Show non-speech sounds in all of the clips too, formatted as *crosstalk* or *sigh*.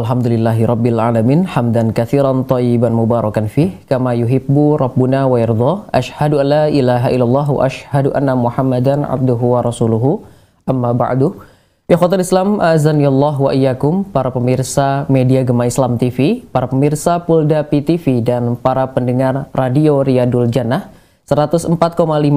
Alhamdulillahi Rabbil Alamin Hamdan kathiran tayyiban mubarakan fih Kama yuhibbu Rabbuna wa yirdo Ashhadu ala ilaha illallah Wa ashhadu anna muhammadan abduhu wa rasuluhu Amma ba'du Ya khotan Islam Azanillah wa iyakum Para pemirsa media Gema Islam TV Para pemirsa Pulda PTV Dan para pendengar Radio Riyadul Jannah 104,5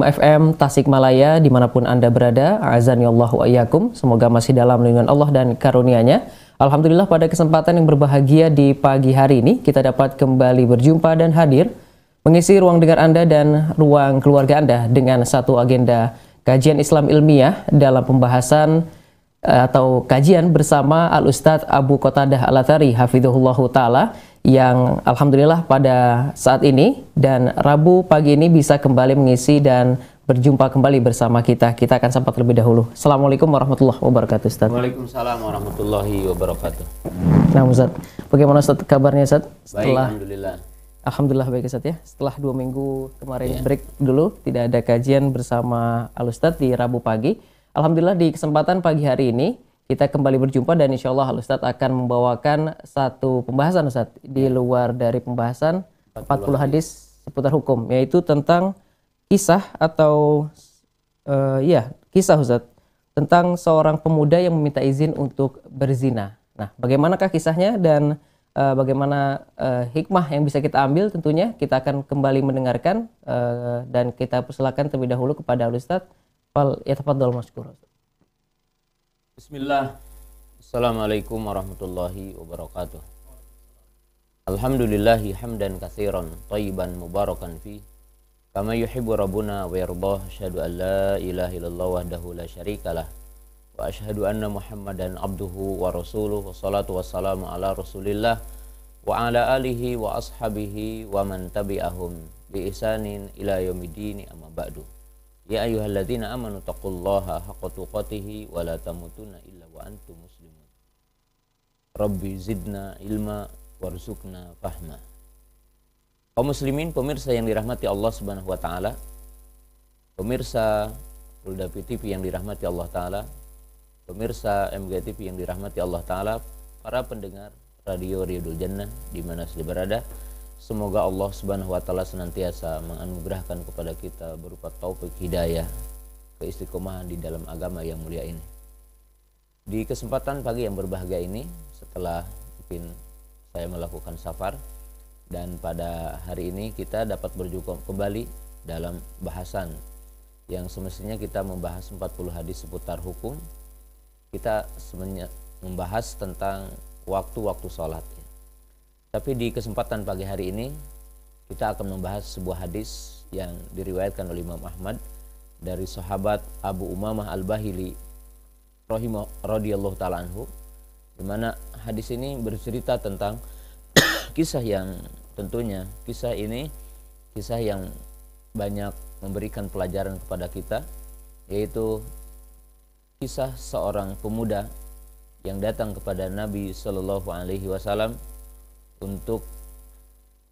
FM Tasikmalaya dimanapun Anda berada. Azan ya Allah wa yakum. Semoga masih dalam lindungan Allah dan karunia-Nya. Alhamdulillah pada kesempatan yang berbahagia di pagi hari ini kita dapat kembali berjumpa dan hadir mengisi ruang dengar Anda dan ruang keluarga Anda dengan satu agenda kajian Islam ilmiah dalam pembahasan eh, atau kajian bersama Al Ustadz Abu Qatadah Al-Athari Hafidhullah Ta'ala yang alhamdulillah pada saat ini dan Rabu pagi ini bisa kembali mengisi dan berjumpa kembali bersama kita. Kita akan sempat terlebih dahulu. Assalamualaikum warahmatullahi wabarakatuh Ustaz. Waalaikumsalam warahmatullahi wabarakatuh. Nah Ustaz, bagaimana Ustaz kabarnya Ustaz? Setelah, baik, Alhamdulillah. Alhamdulillah baik Ustaz ya. Setelah dua minggu kemarin yeah. break dulu, tidak ada kajian bersama Al Ustaz di Rabu pagi. Alhamdulillah di kesempatan pagi hari ini kita kembali berjumpa dan insya Allah Ustadz akan membawakan satu pembahasan Ustadz di ya. luar dari pembahasan 40, 40 hadis seputar hukum yaitu tentang kisah atau uh, ya kisah Ustadz tentang seorang pemuda yang meminta izin untuk berzina. Nah, bagaimanakah kisahnya dan uh, bagaimana uh, hikmah yang bisa kita ambil tentunya kita akan kembali mendengarkan uh, dan kita persilakan terlebih dahulu kepada Ustadz Fal tepat dalam Ustadz. Bismillah. Assalamualaikum warahmatullahi wabarakatuh. Alhamdulillahi hamdan katsiran tayyiban mubarakan fi kama yuhibbu rabbuna wa yardah asyhadu an la ilaha illallah wahdahu la syarikalah wa asyhadu anna muhammadan abduhu wa rasuluhu salatu wassalamu ala rasulillah wa ala alihi wa ashabihi wa man tabi'ahum bi isanin ila yaumiddin amma ba'du Ya ayyuhalladzina amanu taqullaha haqqa tuqatih wa la tamutunna illa wa antum muslimun. Rabbi zidna ilma warzuqna fahma. Kaum muslimin pemirsa yang dirahmati Allah Subhanahu wa taala. Pemirsa Ulda TV yang dirahmati Allah taala. Pemirsa MGTV yang dirahmati Allah taala, para pendengar Radio Riyadul Jannah di mana sudah berada. Semoga Allah Subhanahu wa taala senantiasa menganugerahkan kepada kita berupa taufik hidayah keistiqomahan di dalam agama yang mulia ini. Di kesempatan pagi yang berbahagia ini, setelah mungkin saya melakukan safar dan pada hari ini kita dapat berjumpa kembali dalam bahasan yang semestinya kita membahas 40 hadis seputar hukum. Kita membahas tentang waktu-waktu sholat tapi di kesempatan pagi hari ini kita akan membahas sebuah hadis yang diriwayatkan oleh Imam Ahmad dari sahabat Abu Umamah Al-Bahili rahimah radhiyallahu taala anhu di mana hadis ini bercerita tentang *coughs* kisah yang tentunya kisah ini kisah yang banyak memberikan pelajaran kepada kita yaitu kisah seorang pemuda yang datang kepada Nabi Shallallahu alaihi wasallam untuk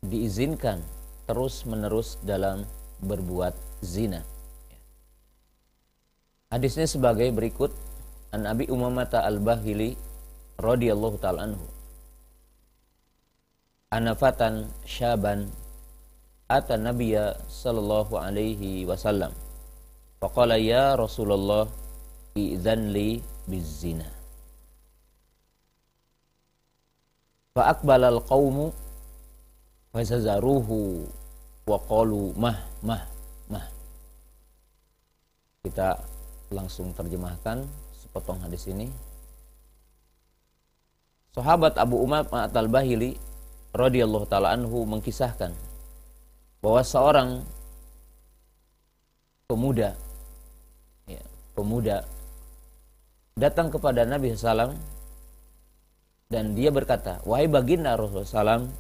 diizinkan terus-menerus dalam berbuat zina. Hadisnya sebagai berikut An Abi Umamata Al-Bahili radhiyallahu taala anhu. Anafatan syaban ata Nabiya sallallahu alaihi wasallam. Faqala ya Rasulullah Izanli li bizina. fa aqbalal qaumu fazazaruhu wa qalu mah mah mah kita langsung terjemahkan sepotong hadis ini Sahabat Abu Umar At-Al-Bahili radhiyallahu taala anhu mengkisahkan bahwa seorang pemuda ya, pemuda datang kepada Nabi sallallahu dan dia berkata, "Wahai baginda Rasulullah SAW,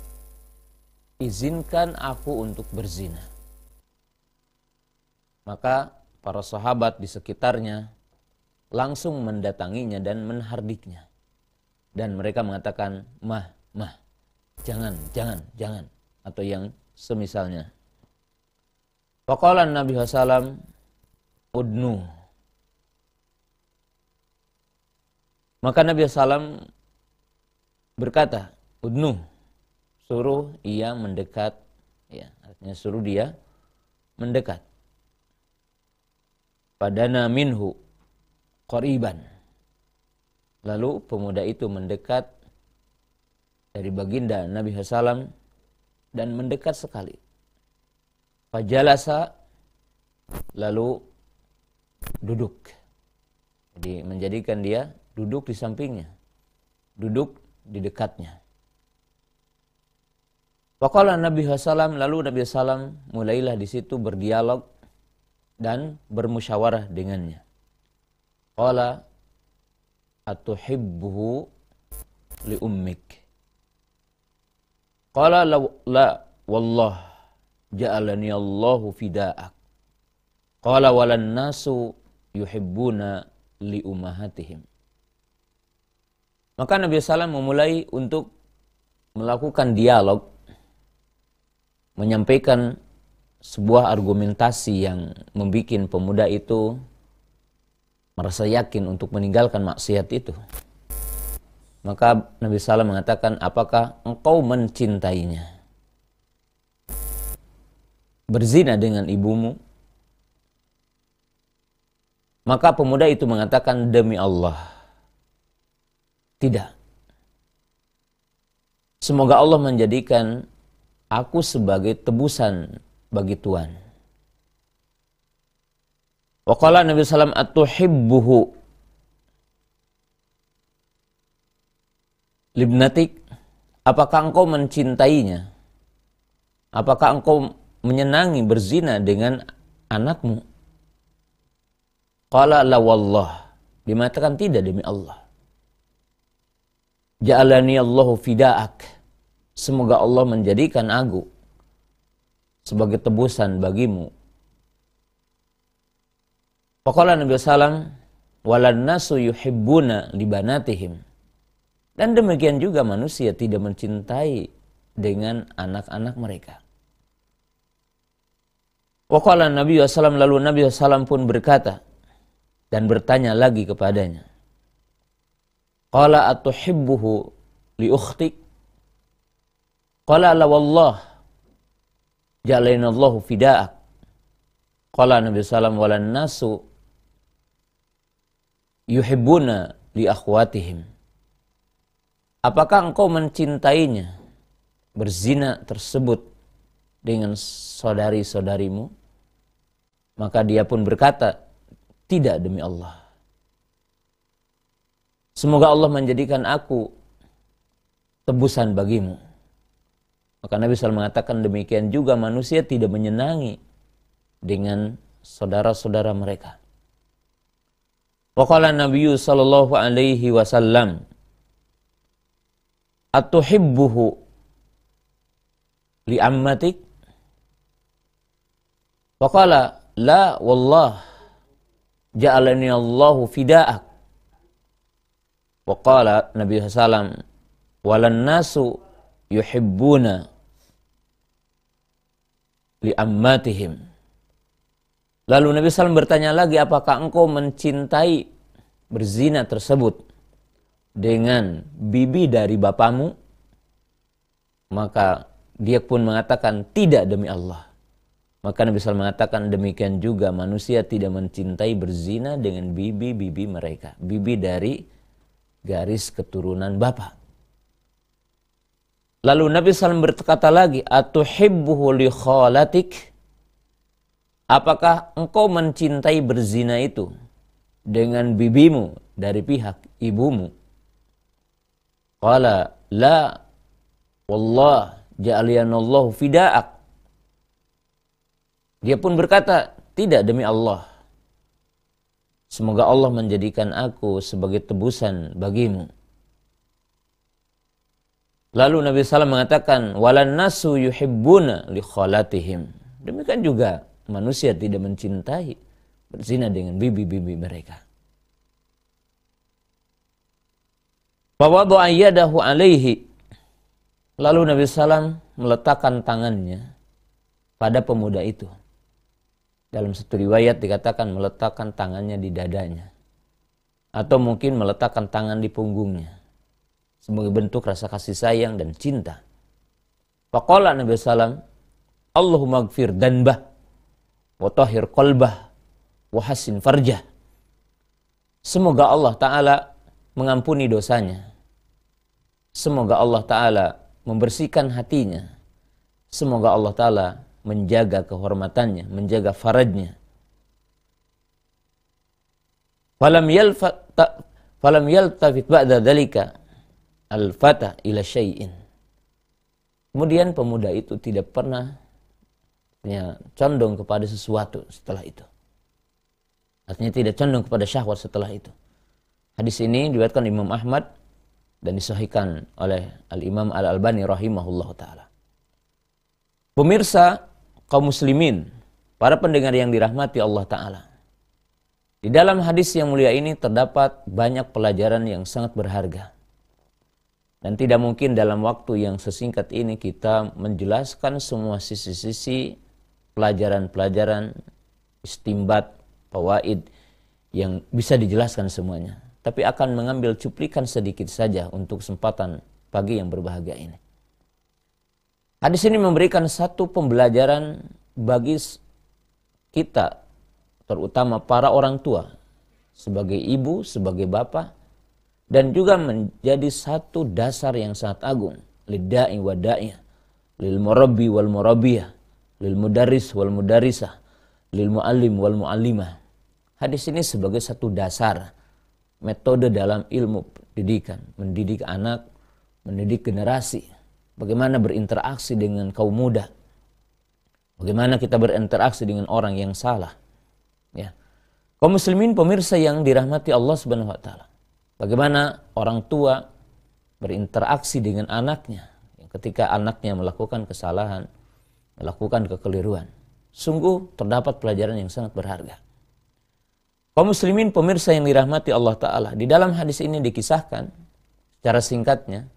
izinkan aku untuk berzina." Maka para sahabat di sekitarnya langsung mendatanginya dan menghardiknya. Dan mereka mengatakan, "Mah, mah, jangan, jangan, jangan." Atau yang semisalnya. Pokolan Nabi SAW, "Udnu." Maka Nabi SAW berkata, "Udnu." Suruh ia mendekat, ya, artinya suruh dia mendekat. Padana minhu koriban. Lalu pemuda itu mendekat dari baginda Nabi Hasan dan mendekat sekali. pajalasa lalu duduk. Jadi menjadikan dia duduk di sampingnya. Duduk di dekatnya. Wakala Nabi Sallam lalu Nabi Sallam mulailah di situ berdialog dan bermusyawarah dengannya. Qala atuhibbuhu li ummik. Qala la, la wallah ja'alani Allahu fida'ak. Qala walan nasu yuhibbuna li ummahatihim. Maka Nabi SAW memulai untuk melakukan dialog, menyampaikan sebuah argumentasi yang membuat pemuda itu merasa yakin untuk meninggalkan maksiat itu. Maka Nabi SAW mengatakan, apakah engkau mencintainya? Berzina dengan ibumu? Maka pemuda itu mengatakan, demi Allah, tidak. Semoga Allah menjadikan aku sebagai tebusan bagi Tuhan. Waqala Nabi SAW atuhibbuhu libnatik apakah engkau mencintainya apakah engkau menyenangi berzina dengan anakmu qala la wallah dimatakan tidak demi Allah Ja'alani Allahu fida'ak. Semoga Allah menjadikan aku sebagai tebusan bagimu. Pakola Nabi Sallam, walan nasu yuhibbuna libanatihim. Dan demikian juga manusia tidak mencintai dengan anak-anak mereka. Wakala Nabi SAW lalu Nabi SAW pun berkata dan bertanya lagi kepadanya. Qala atuhibbuhu li ukhti? Qala la wallah Jalain jalainallahu fida'ak. Qala Nabi sallam walan nasu yuhibbuna li akhwatihim. Apakah engkau mencintainya berzina tersebut dengan saudari-saudarimu? Maka dia pun berkata, tidak demi Allah. Semoga Allah menjadikan aku tebusan bagimu. Maka Nabi SAW mengatakan demikian juga manusia tidak menyenangi dengan saudara-saudara mereka. Waqala Nabi sallallahu alaihi wasallam Atuhibbuhu li ammatik Waqala la wallah ja'alani Allahu fida'ak Waqala Nabi SAW Walan nasu yuhibbuna liammatihim. Lalu Nabi SAW bertanya lagi, apakah engkau mencintai berzina tersebut dengan bibi dari bapamu? Maka dia pun mengatakan, tidak demi Allah. Maka Nabi SAW mengatakan demikian juga manusia tidak mencintai berzina dengan bibi-bibi mereka. Bibi dari garis keturunan bapak. Lalu Nabi SAW berkata lagi, Atuhibbuhu li khalatik. Apakah engkau mencintai berzina itu dengan bibimu dari pihak ibumu? Qala la wallah ja'alianallahu fida'ak. Dia pun berkata, tidak demi Allah. Semoga Allah menjadikan aku sebagai tebusan bagimu. Lalu Nabi SAW mengatakan, Walan nasu yuhibbuna li kholatihim Demikian juga manusia tidak mencintai berzina dengan bibi-bibi mereka. Fawadu'a alaihi. Lalu Nabi SAW meletakkan tangannya pada pemuda itu. Dalam satu riwayat dikatakan meletakkan tangannya di dadanya. Atau mungkin meletakkan tangan di punggungnya. Sebagai bentuk rasa kasih sayang dan cinta. Faqala Nabi SAW, Allahumma gfir danbah, watahir kolbah, qalbah, farjah. Semoga Allah Ta'ala mengampuni dosanya. Semoga Allah Ta'ala membersihkan hatinya. Semoga Allah Ta'ala menjaga kehormatannya, menjaga farajnya. Falam yalfa falam yaltafit ba'da dalika al-fata ila syai'in. Kemudian pemuda itu tidak pernah ya, condong kepada sesuatu setelah itu. Artinya tidak condong kepada syahwat setelah itu. Hadis ini diriwayatkan Imam Ahmad dan disahihkan oleh Al-Imam Al-Albani rahimahullah taala. Pemirsa, kaum muslimin, para pendengar yang dirahmati Allah Ta'ala. Di dalam hadis yang mulia ini terdapat banyak pelajaran yang sangat berharga. Dan tidak mungkin dalam waktu yang sesingkat ini kita menjelaskan semua sisi-sisi pelajaran-pelajaran istimbat, pawaid yang bisa dijelaskan semuanya. Tapi akan mengambil cuplikan sedikit saja untuk kesempatan pagi yang berbahagia ini. Hadis ini memberikan satu pembelajaran bagi kita, terutama para orang tua, sebagai ibu, sebagai bapak, dan juga menjadi satu dasar yang sangat agung. Lidai wa da'iyah, lil murabi wal murabiyah, lil mudaris wal mudarisah, lil muallim wal muallimah. Hadis ini sebagai satu dasar metode dalam ilmu pendidikan, mendidik anak, mendidik generasi bagaimana berinteraksi dengan kaum muda, bagaimana kita berinteraksi dengan orang yang salah. Ya. Kaum muslimin pemirsa yang dirahmati Allah Subhanahu wa taala. Bagaimana orang tua berinteraksi dengan anaknya ya, ketika anaknya melakukan kesalahan, melakukan kekeliruan. Sungguh terdapat pelajaran yang sangat berharga. Kaum muslimin pemirsa yang dirahmati Allah Ta'ala, di dalam hadis ini dikisahkan secara singkatnya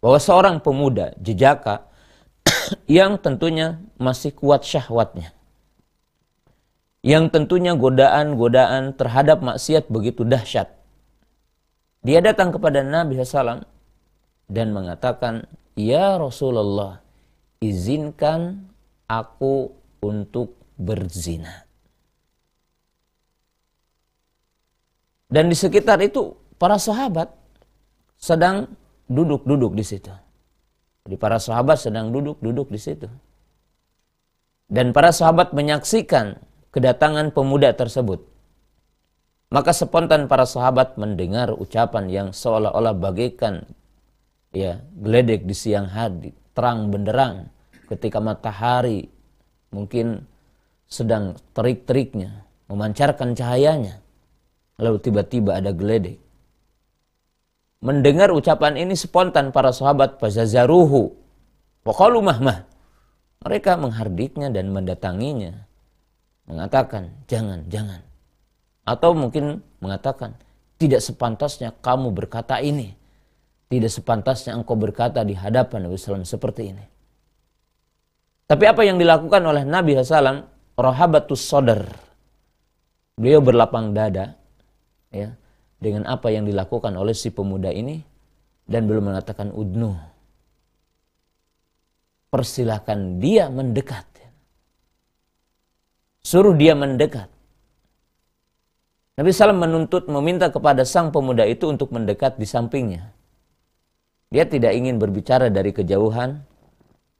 bahwa seorang pemuda jejaka *coughs* yang tentunya masih kuat syahwatnya. Yang tentunya godaan-godaan terhadap maksiat begitu dahsyat. Dia datang kepada Nabi SAW dan mengatakan, Ya Rasulullah, izinkan aku untuk berzina. Dan di sekitar itu para sahabat sedang duduk-duduk di situ. Jadi para sahabat sedang duduk-duduk di situ. Dan para sahabat menyaksikan kedatangan pemuda tersebut. Maka spontan para sahabat mendengar ucapan yang seolah-olah bagaikan ya geledek di siang hari, terang benderang ketika matahari mungkin sedang terik-teriknya, memancarkan cahayanya. Lalu tiba-tiba ada geledek mendengar ucapan ini spontan para sahabat fazazaruhu waqalu mahmah. Mereka menghardiknya dan mendatanginya. Mengatakan, "Jangan, jangan." Atau mungkin mengatakan, "Tidak sepantasnya kamu berkata ini. Tidak sepantasnya engkau berkata di hadapan Nabi SAW seperti ini." Tapi apa yang dilakukan oleh Nabi SAW, rohabatus soder Beliau berlapang dada, ya, dengan apa yang dilakukan oleh si pemuda ini dan belum mengatakan udnu. Persilahkan dia mendekat. Suruh dia mendekat. Nabi SAW menuntut meminta kepada sang pemuda itu untuk mendekat di sampingnya. Dia tidak ingin berbicara dari kejauhan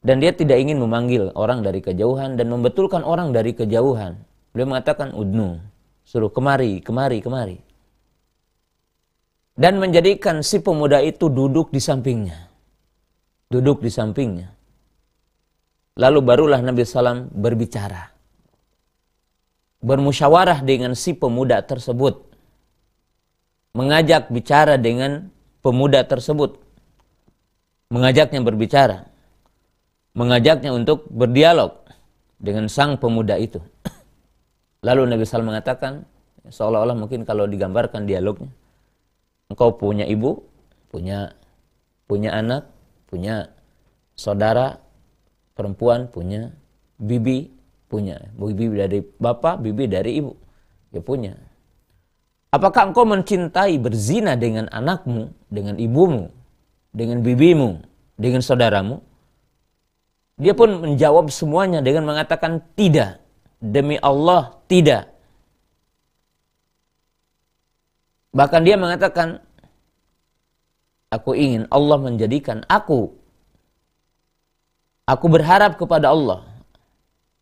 dan dia tidak ingin memanggil orang dari kejauhan dan membetulkan orang dari kejauhan. Beliau mengatakan udnu, suruh kemari, kemari, kemari dan menjadikan si pemuda itu duduk di sampingnya. Duduk di sampingnya. Lalu barulah Nabi Sallam berbicara. Bermusyawarah dengan si pemuda tersebut. Mengajak bicara dengan pemuda tersebut. Mengajaknya berbicara. Mengajaknya untuk berdialog dengan sang pemuda itu. *clears throat* Lalu Nabi Sallam mengatakan, ya, seolah-olah mungkin kalau digambarkan dialognya, engkau punya ibu, punya punya anak, punya saudara perempuan, punya bibi, punya bibi dari bapak, bibi dari ibu, ya punya. Apakah engkau mencintai berzina dengan anakmu, dengan ibumu, dengan bibimu, dengan saudaramu? Dia pun menjawab semuanya dengan mengatakan tidak. Demi Allah, tidak. Bahkan dia mengatakan, aku ingin Allah menjadikan aku. Aku berharap kepada Allah.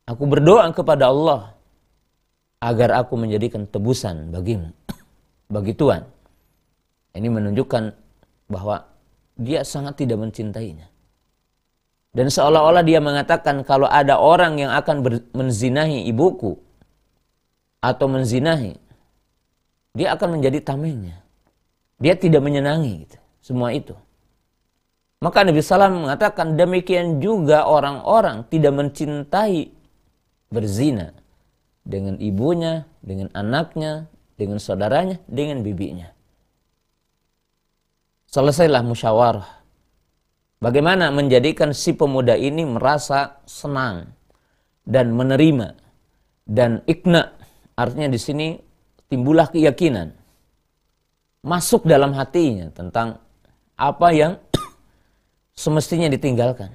Aku berdoa kepada Allah agar aku menjadikan tebusan bagimu, *clears throat* bagi Tuhan. Ini menunjukkan bahwa dia sangat tidak mencintainya. Dan seolah-olah dia mengatakan kalau ada orang yang akan menzinahi ibuku atau menzinahi dia akan menjadi tamengnya. Dia tidak menyenangi gitu, semua itu. Maka Nabi Salam mengatakan demikian juga orang-orang tidak mencintai berzina dengan ibunya, dengan anaknya, dengan saudaranya, dengan bibinya. Selesailah musyawarah. Bagaimana menjadikan si pemuda ini merasa senang dan menerima dan ikna. Artinya di sini timbullah keyakinan masuk dalam hatinya tentang apa yang *coughs* semestinya ditinggalkan.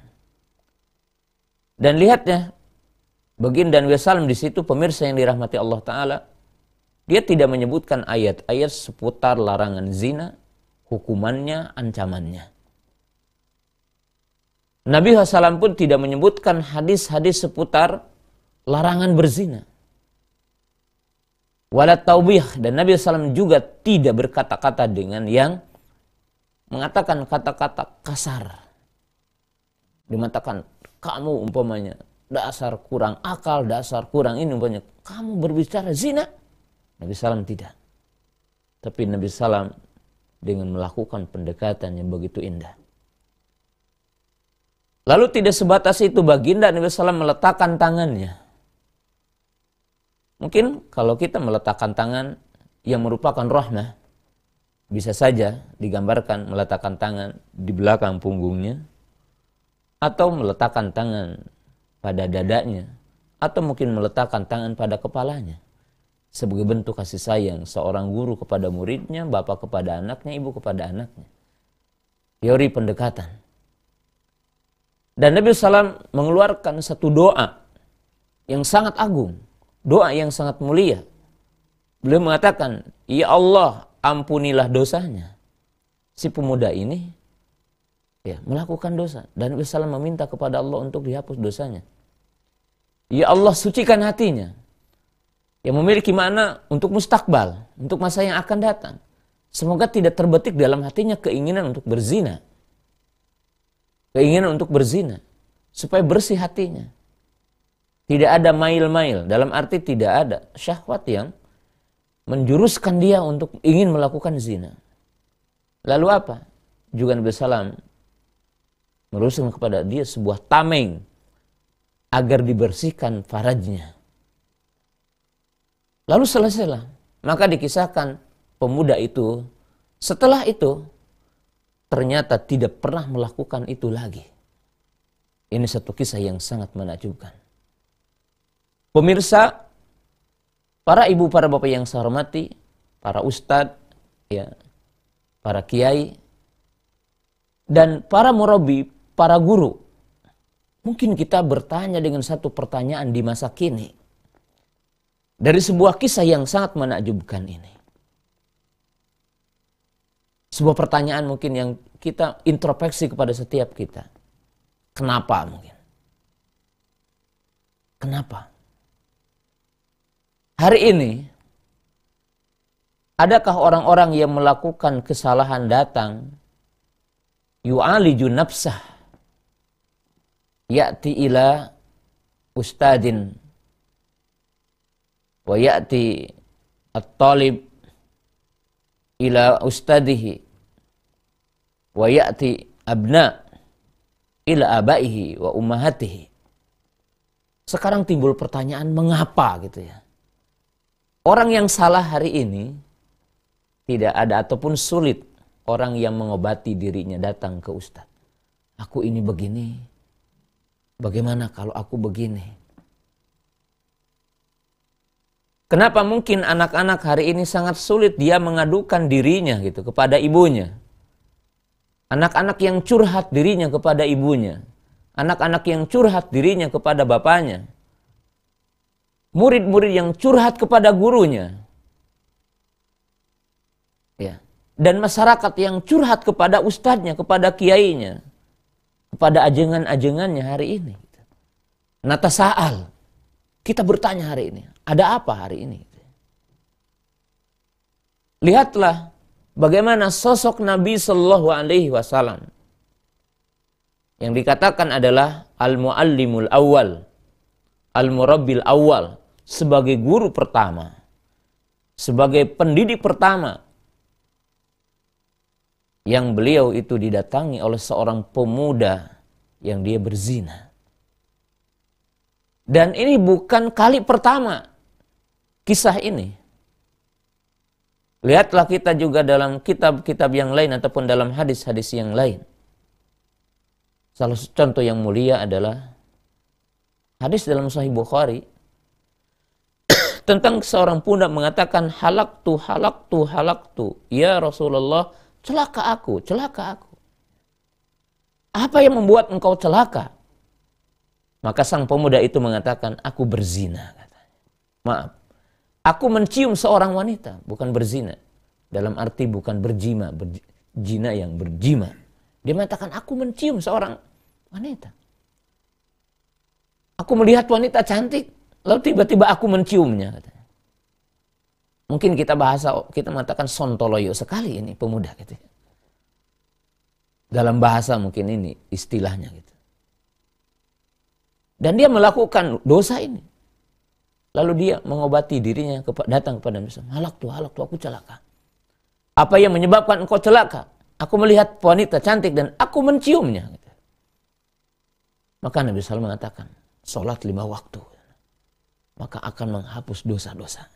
Dan lihatnya, Baginda Nabi Salam di situ pemirsa yang dirahmati Allah Ta'ala, dia tidak menyebutkan ayat-ayat seputar larangan zina, hukumannya, ancamannya. Nabi Muhammad pun tidak menyebutkan hadis-hadis seputar larangan berzina wala taubih dan Nabi SAW juga tidak berkata-kata dengan yang mengatakan kata-kata kasar dimatakan kamu umpamanya dasar kurang akal dasar kurang ini umpamanya kamu berbicara zina Nabi SAW tidak tapi Nabi SAW dengan melakukan pendekatan yang begitu indah lalu tidak sebatas itu baginda Nabi SAW meletakkan tangannya Mungkin kalau kita meletakkan tangan yang merupakan rahmah, bisa saja digambarkan meletakkan tangan di belakang punggungnya, atau meletakkan tangan pada dadanya, atau mungkin meletakkan tangan pada kepalanya. Sebagai bentuk kasih sayang seorang guru kepada muridnya, bapak kepada anaknya, ibu kepada anaknya. Teori pendekatan. Dan Nabi SAW mengeluarkan satu doa yang sangat agung doa yang sangat mulia. Beliau mengatakan, "Ya Allah, ampunilah dosanya." Si pemuda ini ya melakukan dosa dan Nabi meminta kepada Allah untuk dihapus dosanya. Ya Allah, sucikan hatinya. Yang memiliki mana untuk mustakbal, untuk masa yang akan datang. Semoga tidak terbetik dalam hatinya keinginan untuk berzina. Keinginan untuk berzina supaya bersih hatinya. Tidak ada mail-mail, dalam arti tidak ada syahwat yang menjuruskan dia untuk ingin melakukan zina. Lalu apa? Juga Nabi Salam merusung kepada dia sebuah tameng agar dibersihkan farajnya. Lalu selesailah. Maka dikisahkan pemuda itu setelah itu ternyata tidak pernah melakukan itu lagi. Ini satu kisah yang sangat menakjubkan. Pemirsa, para ibu, para bapak yang saya hormati, para ustadz, ya, para kiai, dan para murabi, para guru. Mungkin kita bertanya dengan satu pertanyaan di masa kini. Dari sebuah kisah yang sangat menakjubkan ini. Sebuah pertanyaan mungkin yang kita introspeksi kepada setiap kita. Kenapa mungkin? Kenapa? Hari ini, adakah orang-orang yang melakukan kesalahan datang yu'aliju nafsah ya'ti ila ustadin wa ya'ti at-talib ila ustadihi wa ya'ti abna ila abaihi wa ummahatihi. Sekarang timbul pertanyaan mengapa gitu ya. Orang yang salah hari ini tidak ada ataupun sulit orang yang mengobati dirinya datang ke ustadz. Aku ini begini. Bagaimana kalau aku begini? Kenapa mungkin anak-anak hari ini sangat sulit dia mengadukan dirinya gitu kepada ibunya? Anak-anak yang curhat dirinya kepada ibunya, anak-anak yang curhat dirinya kepada bapaknya, murid-murid yang curhat kepada gurunya. Ya. Dan masyarakat yang curhat kepada ustadznya, kepada kiainya, kepada ajengan-ajengannya hari ini. Nata saal, kita bertanya hari ini, ada apa hari ini? Lihatlah bagaimana sosok Nabi Shallallahu Alaihi Wasallam yang dikatakan adalah al-muallimul awal, al-murabbil awal, sebagai guru pertama, sebagai pendidik pertama, yang beliau itu didatangi oleh seorang pemuda yang dia berzina. Dan ini bukan kali pertama kisah ini. Lihatlah kita juga dalam kitab-kitab yang lain ataupun dalam hadis-hadis yang lain. Salah satu contoh yang mulia adalah hadis dalam Sahih Bukhari tentang seorang pundak mengatakan halak tu halak tu halak tu ya Rasulullah celaka aku celaka aku apa yang membuat engkau celaka maka sang pemuda itu mengatakan aku berzina katanya maaf aku mencium seorang wanita bukan berzina dalam arti bukan berjima berjina yang berjima dia mengatakan aku mencium seorang wanita aku melihat wanita cantik Lalu tiba-tiba aku menciumnya katanya. Mungkin kita bahasa kita mengatakan sontoloyo sekali ini pemuda gitu. Ya. Dalam bahasa mungkin ini istilahnya gitu. Dan dia melakukan dosa ini. Lalu dia mengobati dirinya datang kepada Nabi Halak tuh, halak tuh, aku celaka. Apa yang menyebabkan engkau celaka? Aku melihat wanita cantik dan aku menciumnya. Gitu. Maka Nabi Salman mengatakan, sholat lima waktu maka akan menghapus dosa-dosa.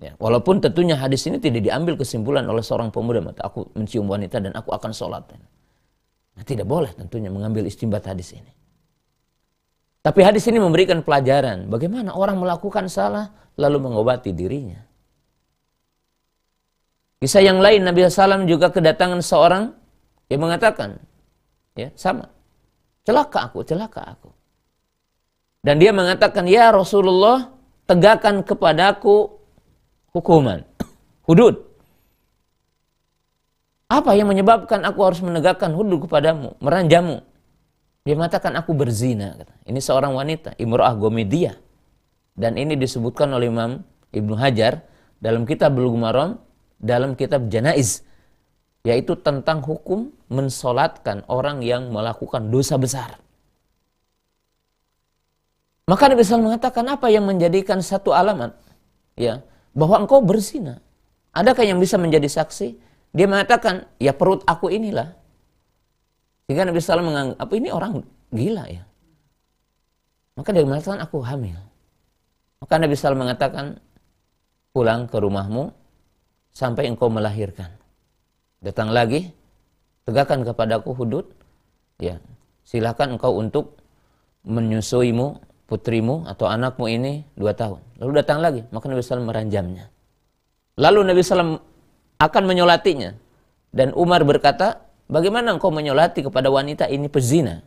Ya, walaupun tentunya hadis ini tidak diambil kesimpulan oleh seorang pemuda mata aku mencium wanita dan aku akan sholat. Nah, tidak boleh tentunya mengambil istimbat hadis ini. Tapi hadis ini memberikan pelajaran bagaimana orang melakukan salah lalu mengobati dirinya. Kisah yang lain Nabi Sallam juga kedatangan seorang yang mengatakan, ya sama, celaka aku, celaka aku. Dan dia mengatakan, "Ya Rasulullah, tegakkan kepadaku hukuman, hudud." Apa yang menyebabkan aku harus menegakkan hudud kepadamu, meranjamu? Dia mengatakan aku berzina. Ini seorang wanita, Imro'ah Gomidiyah. Dan ini disebutkan oleh Imam Ibnu Hajar dalam kitab Bulughul dalam kitab Janaiz, yaitu tentang hukum mensolatkan orang yang melakukan dosa besar. Maka Nabi SAW mengatakan apa yang menjadikan satu alamat ya bahwa engkau berzina? Adakah yang bisa menjadi saksi? Dia mengatakan, ya perut aku inilah. Sehingga Nabi SAW menganggap, apa ini orang gila ya? Maka dia mengatakan, aku hamil. Maka Nabi SAW mengatakan, pulang ke rumahmu sampai engkau melahirkan. Datang lagi, tegakkan kepadaku hudud, ya silakan engkau untuk menyusuimu putrimu atau anakmu ini dua tahun. Lalu datang lagi, maka Nabi SAW meranjamnya. Lalu Nabi SAW akan menyolatinya. Dan Umar berkata, bagaimana engkau menyolati kepada wanita ini pezina?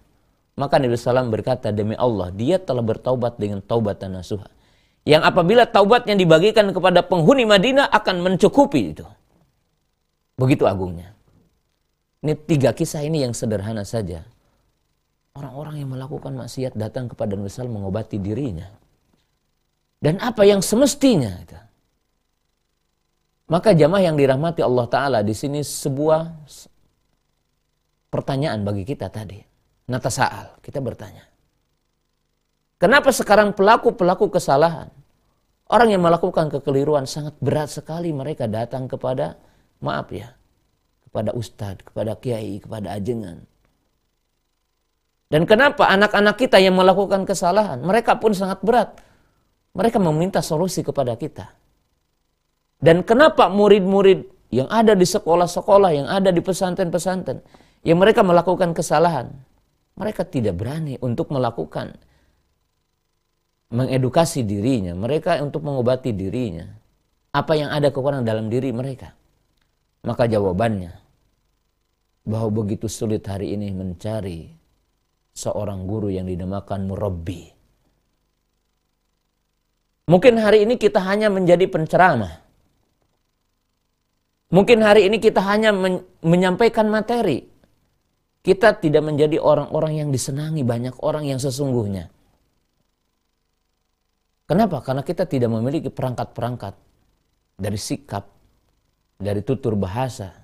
Maka Nabi SAW berkata, demi Allah, dia telah bertaubat dengan taubat dan nasuha. Yang apabila taubatnya dibagikan kepada penghuni Madinah akan mencukupi itu. Begitu agungnya. Ini tiga kisah ini yang sederhana saja Orang-orang yang melakukan maksiat datang kepada Nabi SAW mengobati dirinya. Dan apa yang semestinya. Maka jamaah yang dirahmati Allah Ta'ala di sini sebuah pertanyaan bagi kita tadi. Nata Sa'al, kita bertanya. Kenapa sekarang pelaku-pelaku kesalahan, orang yang melakukan kekeliruan sangat berat sekali mereka datang kepada, maaf ya, kepada ustadz, kepada kiai, kepada ajengan, dan kenapa anak-anak kita yang melakukan kesalahan, mereka pun sangat berat. Mereka meminta solusi kepada kita. Dan kenapa murid-murid yang ada di sekolah-sekolah, yang ada di pesantren-pesantren, yang mereka melakukan kesalahan, mereka tidak berani untuk melakukan mengedukasi dirinya, mereka untuk mengobati dirinya. Apa yang ada kekurangan dalam diri mereka? Maka jawabannya bahwa begitu sulit hari ini mencari seorang guru yang dinamakan murabbi. Mungkin hari ini kita hanya menjadi penceramah. Mungkin hari ini kita hanya men menyampaikan materi. Kita tidak menjadi orang-orang yang disenangi banyak orang yang sesungguhnya. Kenapa? Karena kita tidak memiliki perangkat-perangkat dari sikap, dari tutur bahasa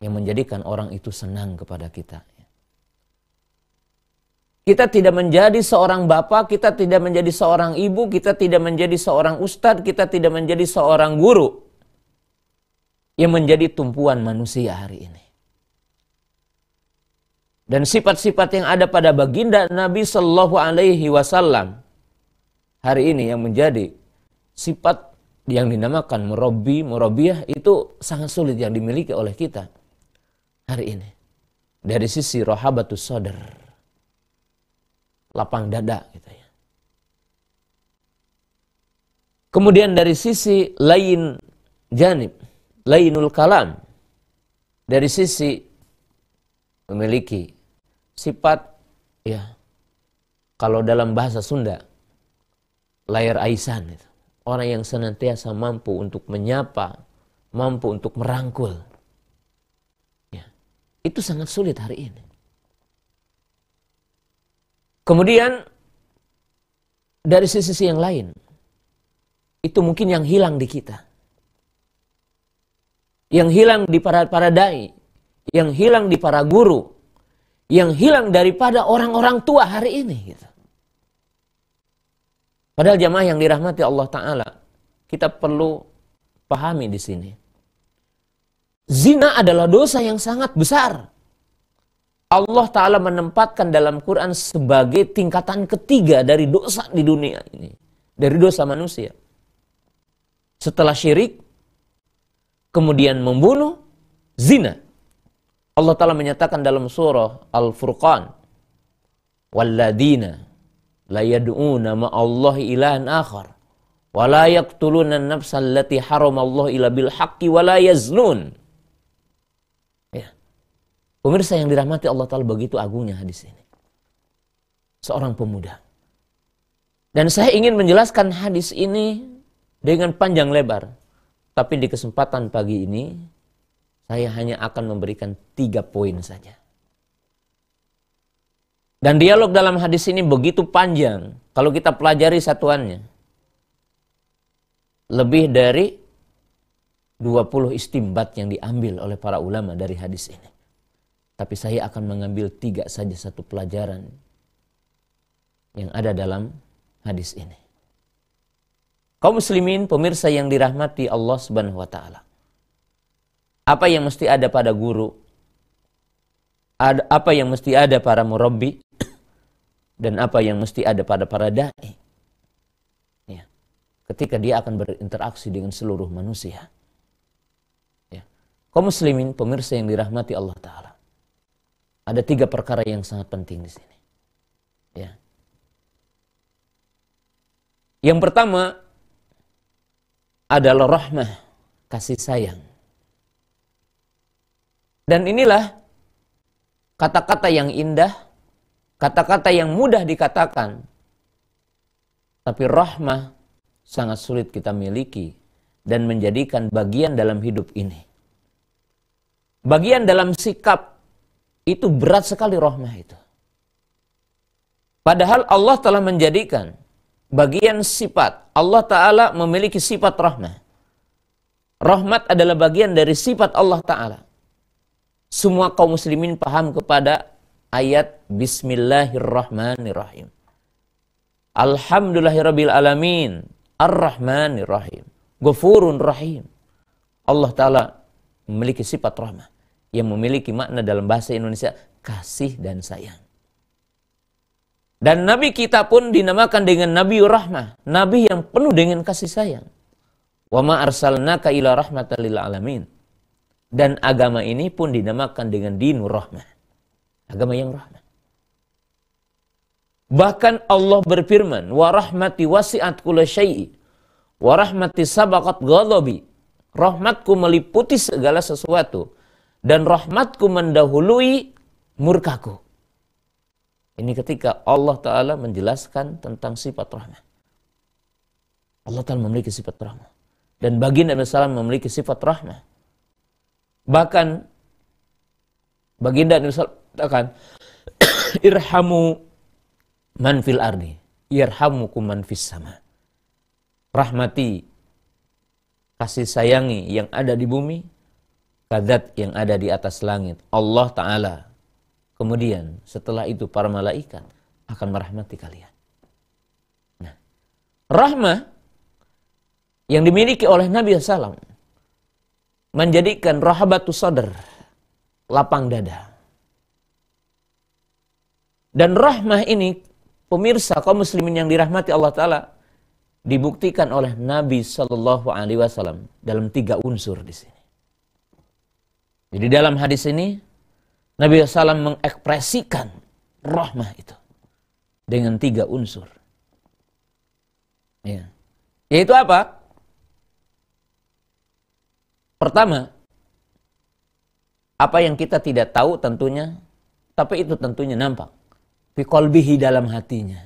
yang menjadikan orang itu senang kepada kita. Kita tidak menjadi seorang bapak, kita tidak menjadi seorang ibu, kita tidak menjadi seorang ustadz, kita tidak menjadi seorang guru. Yang menjadi tumpuan manusia hari ini. Dan sifat-sifat yang ada pada baginda Nabi Shallallahu Alaihi Wasallam hari ini yang menjadi sifat yang dinamakan merobi, merobiah itu sangat sulit yang dimiliki oleh kita hari ini. Dari sisi rohabatus sodar lapang dada gitu ya. Kemudian dari sisi lain janib, lainul kalam. Dari sisi memiliki sifat ya kalau dalam bahasa Sunda layar aisan itu. Orang yang senantiasa mampu untuk menyapa, mampu untuk merangkul. Ya. Itu sangat sulit hari ini. Kemudian dari sisi-sisi yang lain, itu mungkin yang hilang di kita. Yang hilang di para para dai, yang hilang di para guru, yang hilang daripada orang-orang tua hari ini gitu. Padahal jamaah yang dirahmati Allah taala, kita perlu pahami di sini. Zina adalah dosa yang sangat besar. Allah Ta'ala menempatkan dalam Quran sebagai tingkatan ketiga dari dosa di dunia ini. Dari dosa manusia. Setelah syirik, kemudian membunuh, zina. Allah Ta'ala menyatakan dalam surah Al-Furqan, Walladina la yad'una ma'allah ilahan akhar, wa la yaktuluna nafsa Allah Allah ila bil haqqi Pemirsa yang dirahmati Allah Ta'ala begitu agungnya hadis ini. Seorang pemuda. Dan saya ingin menjelaskan hadis ini dengan panjang lebar. Tapi di kesempatan pagi ini, saya hanya akan memberikan tiga poin saja. Dan dialog dalam hadis ini begitu panjang. Kalau kita pelajari satuannya. Lebih dari 20 istimbat yang diambil oleh para ulama dari hadis ini tapi saya akan mengambil tiga saja satu pelajaran yang ada dalam hadis ini. Kau muslimin, pemirsa yang dirahmati Allah Subhanahu wa taala. Apa yang mesti ada pada guru? apa yang mesti ada para murabbi? *clears throat* Dan apa yang mesti ada pada para dai? Ya. Ketika dia akan berinteraksi dengan seluruh manusia. Ya. Kaum muslimin, pemirsa yang dirahmati Allah taala. Ada tiga perkara yang sangat penting di sini. Ya. Yang pertama adalah rahmah, kasih sayang. Dan inilah kata-kata yang indah, kata-kata yang mudah dikatakan. Tapi rahmah sangat sulit kita miliki dan menjadikan bagian dalam hidup ini. Bagian dalam sikap itu berat sekali rahmah itu. Padahal Allah telah menjadikan bagian sifat. Allah Ta'ala memiliki sifat rahmah. Rahmat adalah bagian dari sifat Allah Ta'ala. Semua kaum muslimin paham kepada ayat Bismillahirrahmanirrahim. Alhamdulillahirrabbilalamin. Ar-Rahmanirrahim. Gufurun rahim. Allah Ta'ala memiliki sifat rahmah yang memiliki makna dalam bahasa Indonesia kasih dan sayang. Dan nabi kita pun dinamakan dengan nabi rahmah, nabi yang penuh dengan kasih sayang. Wa ma arsalnaka ila rahmatan lil alamin. Dan agama ini pun dinamakan dengan dinur rahmah. Agama yang rahmah. Bahkan Allah berfirman, "Wa rahmati wasi'at kulli syai'i." Wa rahmati sabaqat ghadabi. Rahmatku meliputi segala sesuatu dan rahmatku mendahului murkaku. Ini ketika Allah Ta'ala menjelaskan tentang sifat rahmat. Allah Ta'ala memiliki sifat rahmat. Dan baginda Nabi SAW memiliki sifat rahmat. Bahkan baginda Nabi SAW katakan, *coughs* Irhamu man fil ardi, irhamukum man fis sama. Rahmati, kasih sayangi yang ada di bumi, kadat yang ada di atas langit, Allah Ta'ala. Kemudian setelah itu para malaikat akan merahmati kalian. Nah, rahmah yang dimiliki oleh Nabi SAW menjadikan rahmatus sadar, lapang dada. Dan rahmah ini, pemirsa kaum muslimin yang dirahmati Allah Ta'ala, dibuktikan oleh Nabi Sallallahu Alaihi Wasallam dalam tiga unsur di sini. Jadi dalam hadis ini Nabi SAW mengekspresikan rahmah itu dengan tiga unsur. Ya. Yaitu apa? Pertama, apa yang kita tidak tahu tentunya, tapi itu tentunya nampak. Fikolbihi dalam hatinya.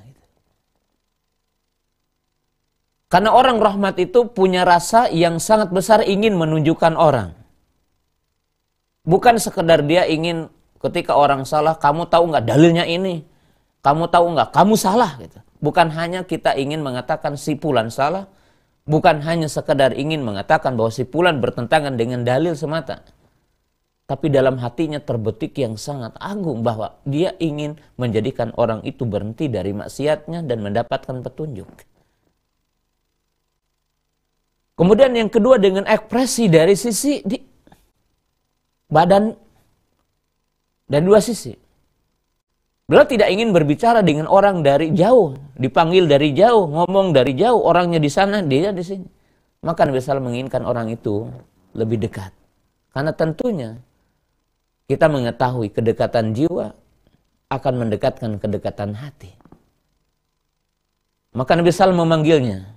Karena orang rahmat itu punya rasa yang sangat besar ingin menunjukkan orang. Bukan sekedar dia ingin ketika orang salah, kamu tahu nggak dalilnya ini, kamu tahu nggak, kamu salah gitu. Bukan hanya kita ingin mengatakan si Pulan salah, bukan hanya sekedar ingin mengatakan bahwa si Pulan bertentangan dengan dalil semata. Tapi dalam hatinya terbetik yang sangat agung bahwa dia ingin menjadikan orang itu berhenti dari maksiatnya dan mendapatkan petunjuk. Kemudian yang kedua dengan ekspresi dari sisi badan dan dua sisi. Beliau tidak ingin berbicara dengan orang dari jauh, dipanggil dari jauh, ngomong dari jauh, orangnya di sana, dia di sini. Maka Nabi SAW menginginkan orang itu lebih dekat. Karena tentunya kita mengetahui kedekatan jiwa akan mendekatkan kedekatan hati. Maka Nabi SAW memanggilnya,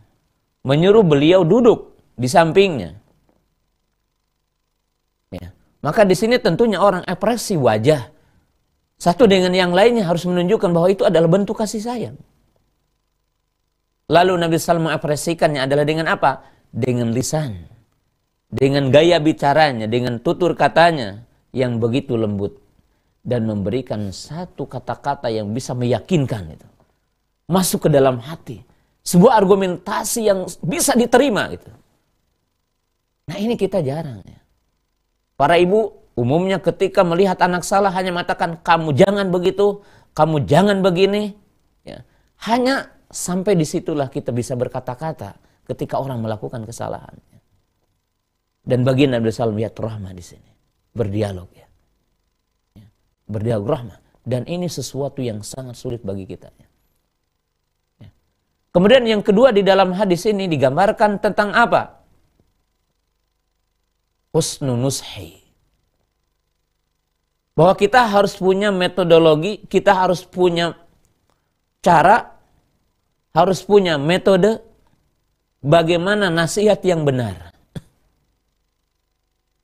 menyuruh beliau duduk di sampingnya. Maka di sini tentunya orang ekspresi wajah satu dengan yang lainnya harus menunjukkan bahwa itu adalah bentuk kasih sayang. Lalu Nabi Sallam mengapresikannya adalah dengan apa? Dengan lisan. Dengan gaya bicaranya, dengan tutur katanya yang begitu lembut. Dan memberikan satu kata-kata yang bisa meyakinkan. itu, Masuk ke dalam hati. Sebuah argumentasi yang bisa diterima. Gitu. Nah ini kita jarang ya. Para ibu umumnya ketika melihat anak salah hanya mengatakan kamu jangan begitu, kamu jangan begini. Ya. Hanya sampai disitulah kita bisa berkata-kata ketika orang melakukan kesalahan. Dan baginda Nabi rahma lihat rahmah di sini, berdialog ya. ya, berdialog rahmah. Dan ini sesuatu yang sangat sulit bagi kita. Ya. ya. Kemudian yang kedua di dalam hadis ini digambarkan tentang apa? husnu nushi. Bahwa kita harus punya metodologi, kita harus punya cara, harus punya metode bagaimana nasihat yang benar.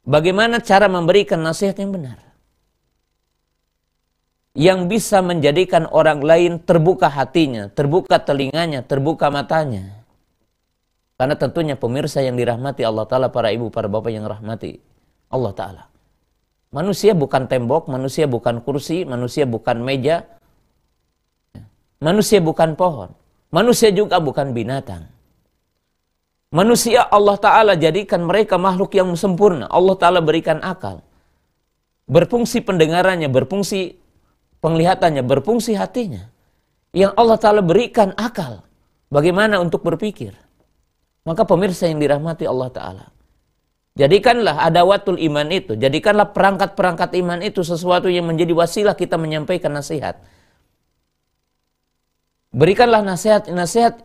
Bagaimana cara memberikan nasihat yang benar. Yang bisa menjadikan orang lain terbuka hatinya, terbuka telinganya, terbuka matanya karena tentunya pemirsa yang dirahmati Allah Ta'ala, para ibu, para bapak yang rahmati Allah Ta'ala. Manusia bukan tembok, manusia bukan kursi, manusia bukan meja, manusia bukan pohon, manusia juga bukan binatang. Manusia Allah Ta'ala jadikan mereka makhluk yang sempurna. Allah Ta'ala berikan akal. Berfungsi pendengarannya, berfungsi penglihatannya, berfungsi hatinya. Yang Allah Ta'ala berikan akal. Bagaimana untuk berpikir? Maka pemirsa yang dirahmati Allah Ta'ala. Jadikanlah adawatul iman itu. Jadikanlah perangkat-perangkat iman itu sesuatu yang menjadi wasilah kita menyampaikan nasihat. Berikanlah nasihat-nasihat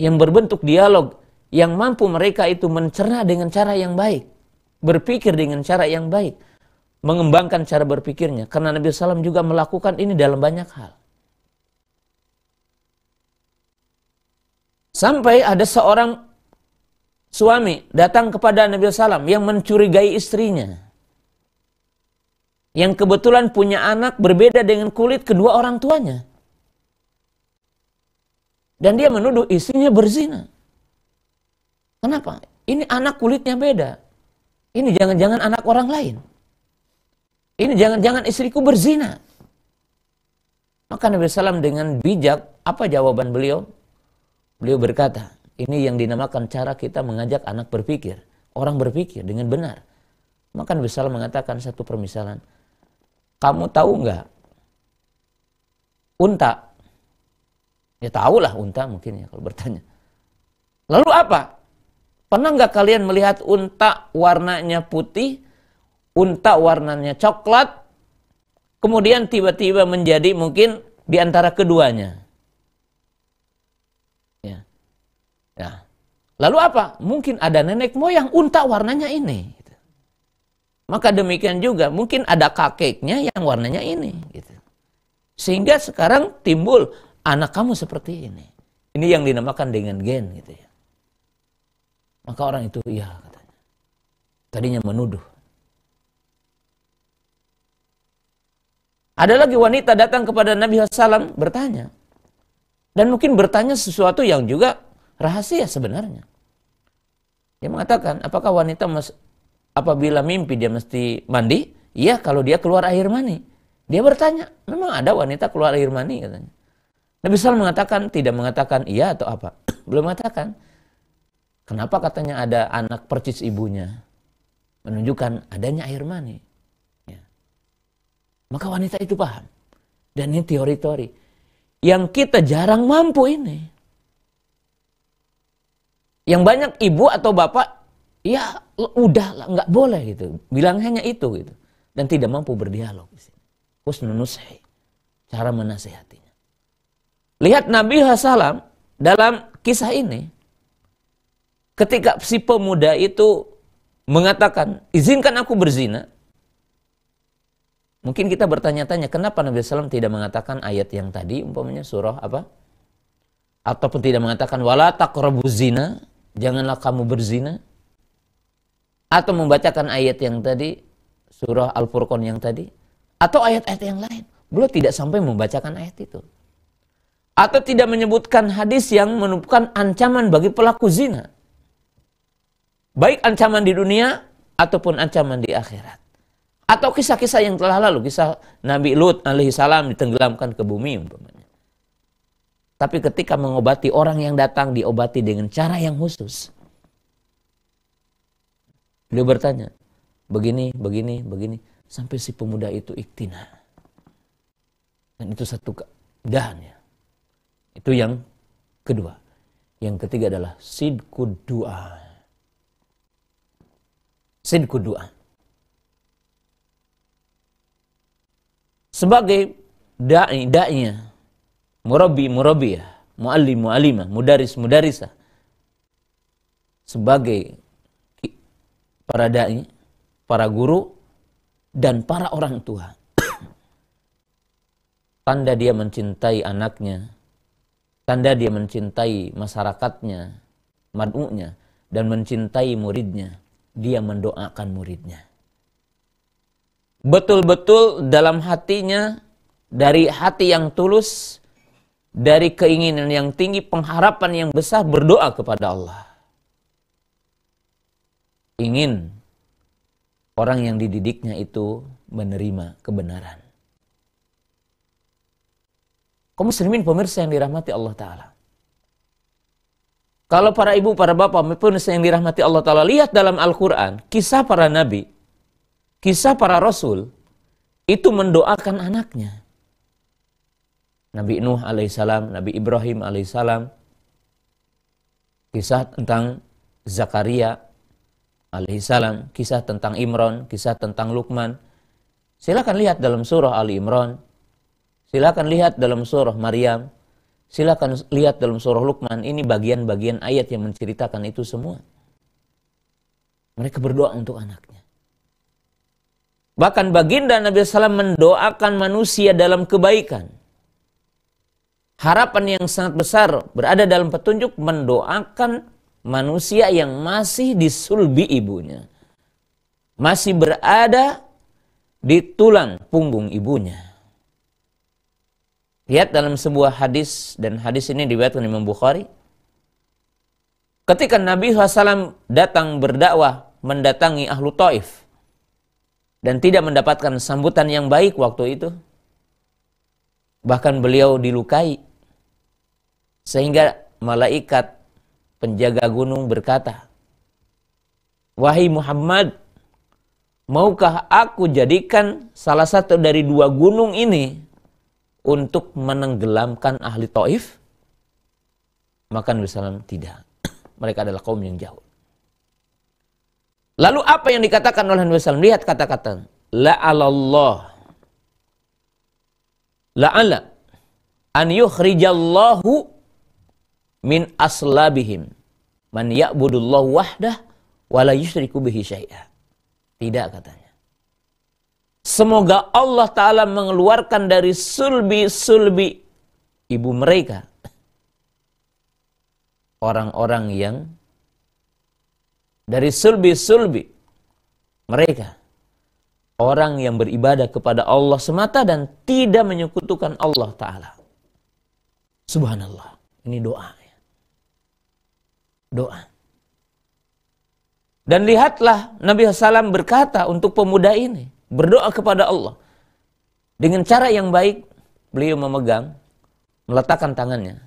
yang berbentuk dialog. Yang mampu mereka itu mencerna dengan cara yang baik. Berpikir dengan cara yang baik. Mengembangkan cara berpikirnya. Karena Nabi SAW juga melakukan ini dalam banyak hal. Sampai ada seorang suami datang kepada Nabi SAW yang mencurigai istrinya. Yang kebetulan punya anak berbeda dengan kulit kedua orang tuanya. Dan dia menuduh istrinya berzina. Kenapa? Ini anak kulitnya beda. Ini jangan-jangan anak orang lain. Ini jangan-jangan istriku berzina. Maka Nabi SAW dengan bijak, apa jawaban beliau? Beliau berkata, ini yang dinamakan cara kita mengajak anak berpikir. Orang berpikir dengan benar. Maka Nabi mengatakan satu permisalan. Kamu tahu nggak? Unta. Ya tahu lah unta mungkin ya kalau bertanya. Lalu apa? Pernah nggak kalian melihat unta warnanya putih, unta warnanya coklat, kemudian tiba-tiba menjadi mungkin di antara keduanya? Lalu apa? Mungkin ada nenek moyang unta warnanya ini. Gitu. Maka demikian juga mungkin ada kakeknya yang warnanya ini. Gitu. Sehingga sekarang timbul anak kamu seperti ini. Ini yang dinamakan dengan gen gitu ya. Maka orang itu iya katanya. Tadinya menuduh. Ada lagi wanita datang kepada Nabi SAW bertanya. Dan mungkin bertanya sesuatu yang juga rahasia sebenarnya. Dia mengatakan, apakah wanita mes, apabila mimpi dia mesti mandi? Iya, kalau dia keluar air mani. Dia bertanya, memang ada wanita keluar air mani katanya. Nabi Sal mengatakan, tidak mengatakan iya atau apa. *clears throat* Belum mengatakan. Kenapa katanya ada anak percis ibunya? Menunjukkan adanya air mani. Ya. Maka wanita itu paham. Dan ini teori-teori. Yang kita jarang mampu ini yang banyak ibu atau bapak ya udah nggak boleh gitu bilang hanya itu gitu dan tidak mampu berdialog husnunusai cara menasehatinya lihat Nabi Hasalam dalam kisah ini ketika si pemuda itu mengatakan izinkan aku berzina mungkin kita bertanya-tanya kenapa Nabi Sallam tidak mengatakan ayat yang tadi umpamanya surah apa ataupun tidak mengatakan wala taqrabu zina janganlah kamu berzina atau membacakan ayat yang tadi surah Al-Furqan yang tadi atau ayat-ayat yang lain. Beliau tidak sampai membacakan ayat itu. Atau tidak menyebutkan hadis yang menumpukan ancaman bagi pelaku zina. Baik ancaman di dunia ataupun ancaman di akhirat. Atau kisah-kisah yang telah lalu, kisah Nabi Lut alaihi salam ditenggelamkan ke bumi umpama. Tapi ketika mengobati orang yang datang diobati dengan cara yang khusus. Beliau bertanya, begini, begini, begini. Sampai si pemuda itu iktina. Dan itu satu keindahannya. Itu yang kedua. Yang ketiga adalah sidku doa. Sidku doa. Sebagai da'i, da'inya, murabi murabiyah, muallim muallimah, mudaris mudarisa sebagai para dai, para guru dan para orang tua. *coughs* tanda dia mencintai anaknya, tanda dia mencintai masyarakatnya, mad'unya dan mencintai muridnya. Dia mendoakan muridnya. Betul-betul dalam hatinya dari hati yang tulus dari keinginan yang tinggi, pengharapan yang besar berdoa kepada Allah. Ingin orang yang dididiknya itu menerima kebenaran. Kau muslimin pemirsa yang dirahmati Allah Ta'ala. Kalau para ibu, para bapak, pemirsa yang dirahmati Allah Ta'ala, lihat dalam Al-Quran, kisah para nabi, kisah para rasul, itu mendoakan anaknya. Nabi Nuh alaihissalam, Nabi Ibrahim alaihissalam, kisah tentang Zakaria alaihissalam, kisah tentang Imron, kisah tentang Lukman. Silakan lihat dalam surah Ali Imran, silakan lihat dalam surah Maryam, silakan lihat dalam surah Lukman. Ini bagian-bagian ayat yang menceritakan itu semua. Mereka berdoa untuk anaknya. Bahkan baginda Nabi SAW mendoakan manusia dalam kebaikan harapan yang sangat besar berada dalam petunjuk mendoakan manusia yang masih disulbi ibunya. Masih berada di tulang punggung ibunya. Lihat dalam sebuah hadis dan hadis ini oleh Imam Bukhari. Ketika Nabi SAW datang berdakwah mendatangi ahlu Taif dan tidak mendapatkan sambutan yang baik waktu itu, bahkan beliau dilukai sehingga malaikat penjaga gunung berkata, Wahai Muhammad, maukah aku jadikan salah satu dari dua gunung ini untuk menenggelamkan ahli Taif? Maka Nabi SAW tidak. *clears throat* Mereka adalah kaum yang jauh. Lalu apa yang dikatakan oleh Nabi SAW? Lihat kata-kata. La'alallah. La'ala. An yukhrijallahu min aslabihim man ya'budullahu wahdah wala yusyriku bihi syai'a. Tidak katanya. Semoga Allah Ta'ala mengeluarkan dari sulbi-sulbi ibu mereka orang-orang yang dari sulbi-sulbi mereka orang yang beribadah kepada Allah semata dan tidak menyekutukan Allah taala. Subhanallah. Ini doa doa. Dan lihatlah Nabi SAW berkata untuk pemuda ini, berdoa kepada Allah. Dengan cara yang baik, beliau memegang, meletakkan tangannya.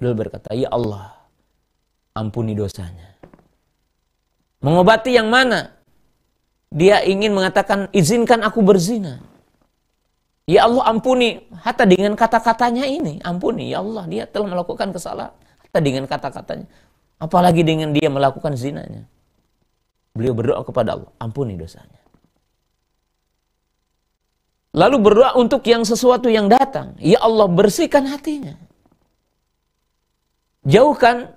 Beliau berkata, Ya Allah, ampuni dosanya. Mengobati yang mana? Dia ingin mengatakan, izinkan aku berzina. Ya Allah ampuni, hatta dengan kata-katanya ini, ampuni. Ya Allah, dia telah melakukan kesalahan, hatta dengan kata-katanya. Apalagi dengan dia melakukan zinanya. Beliau berdoa kepada Allah, ampuni dosanya. Lalu berdoa untuk yang sesuatu yang datang. Ya Allah bersihkan hatinya. Jauhkan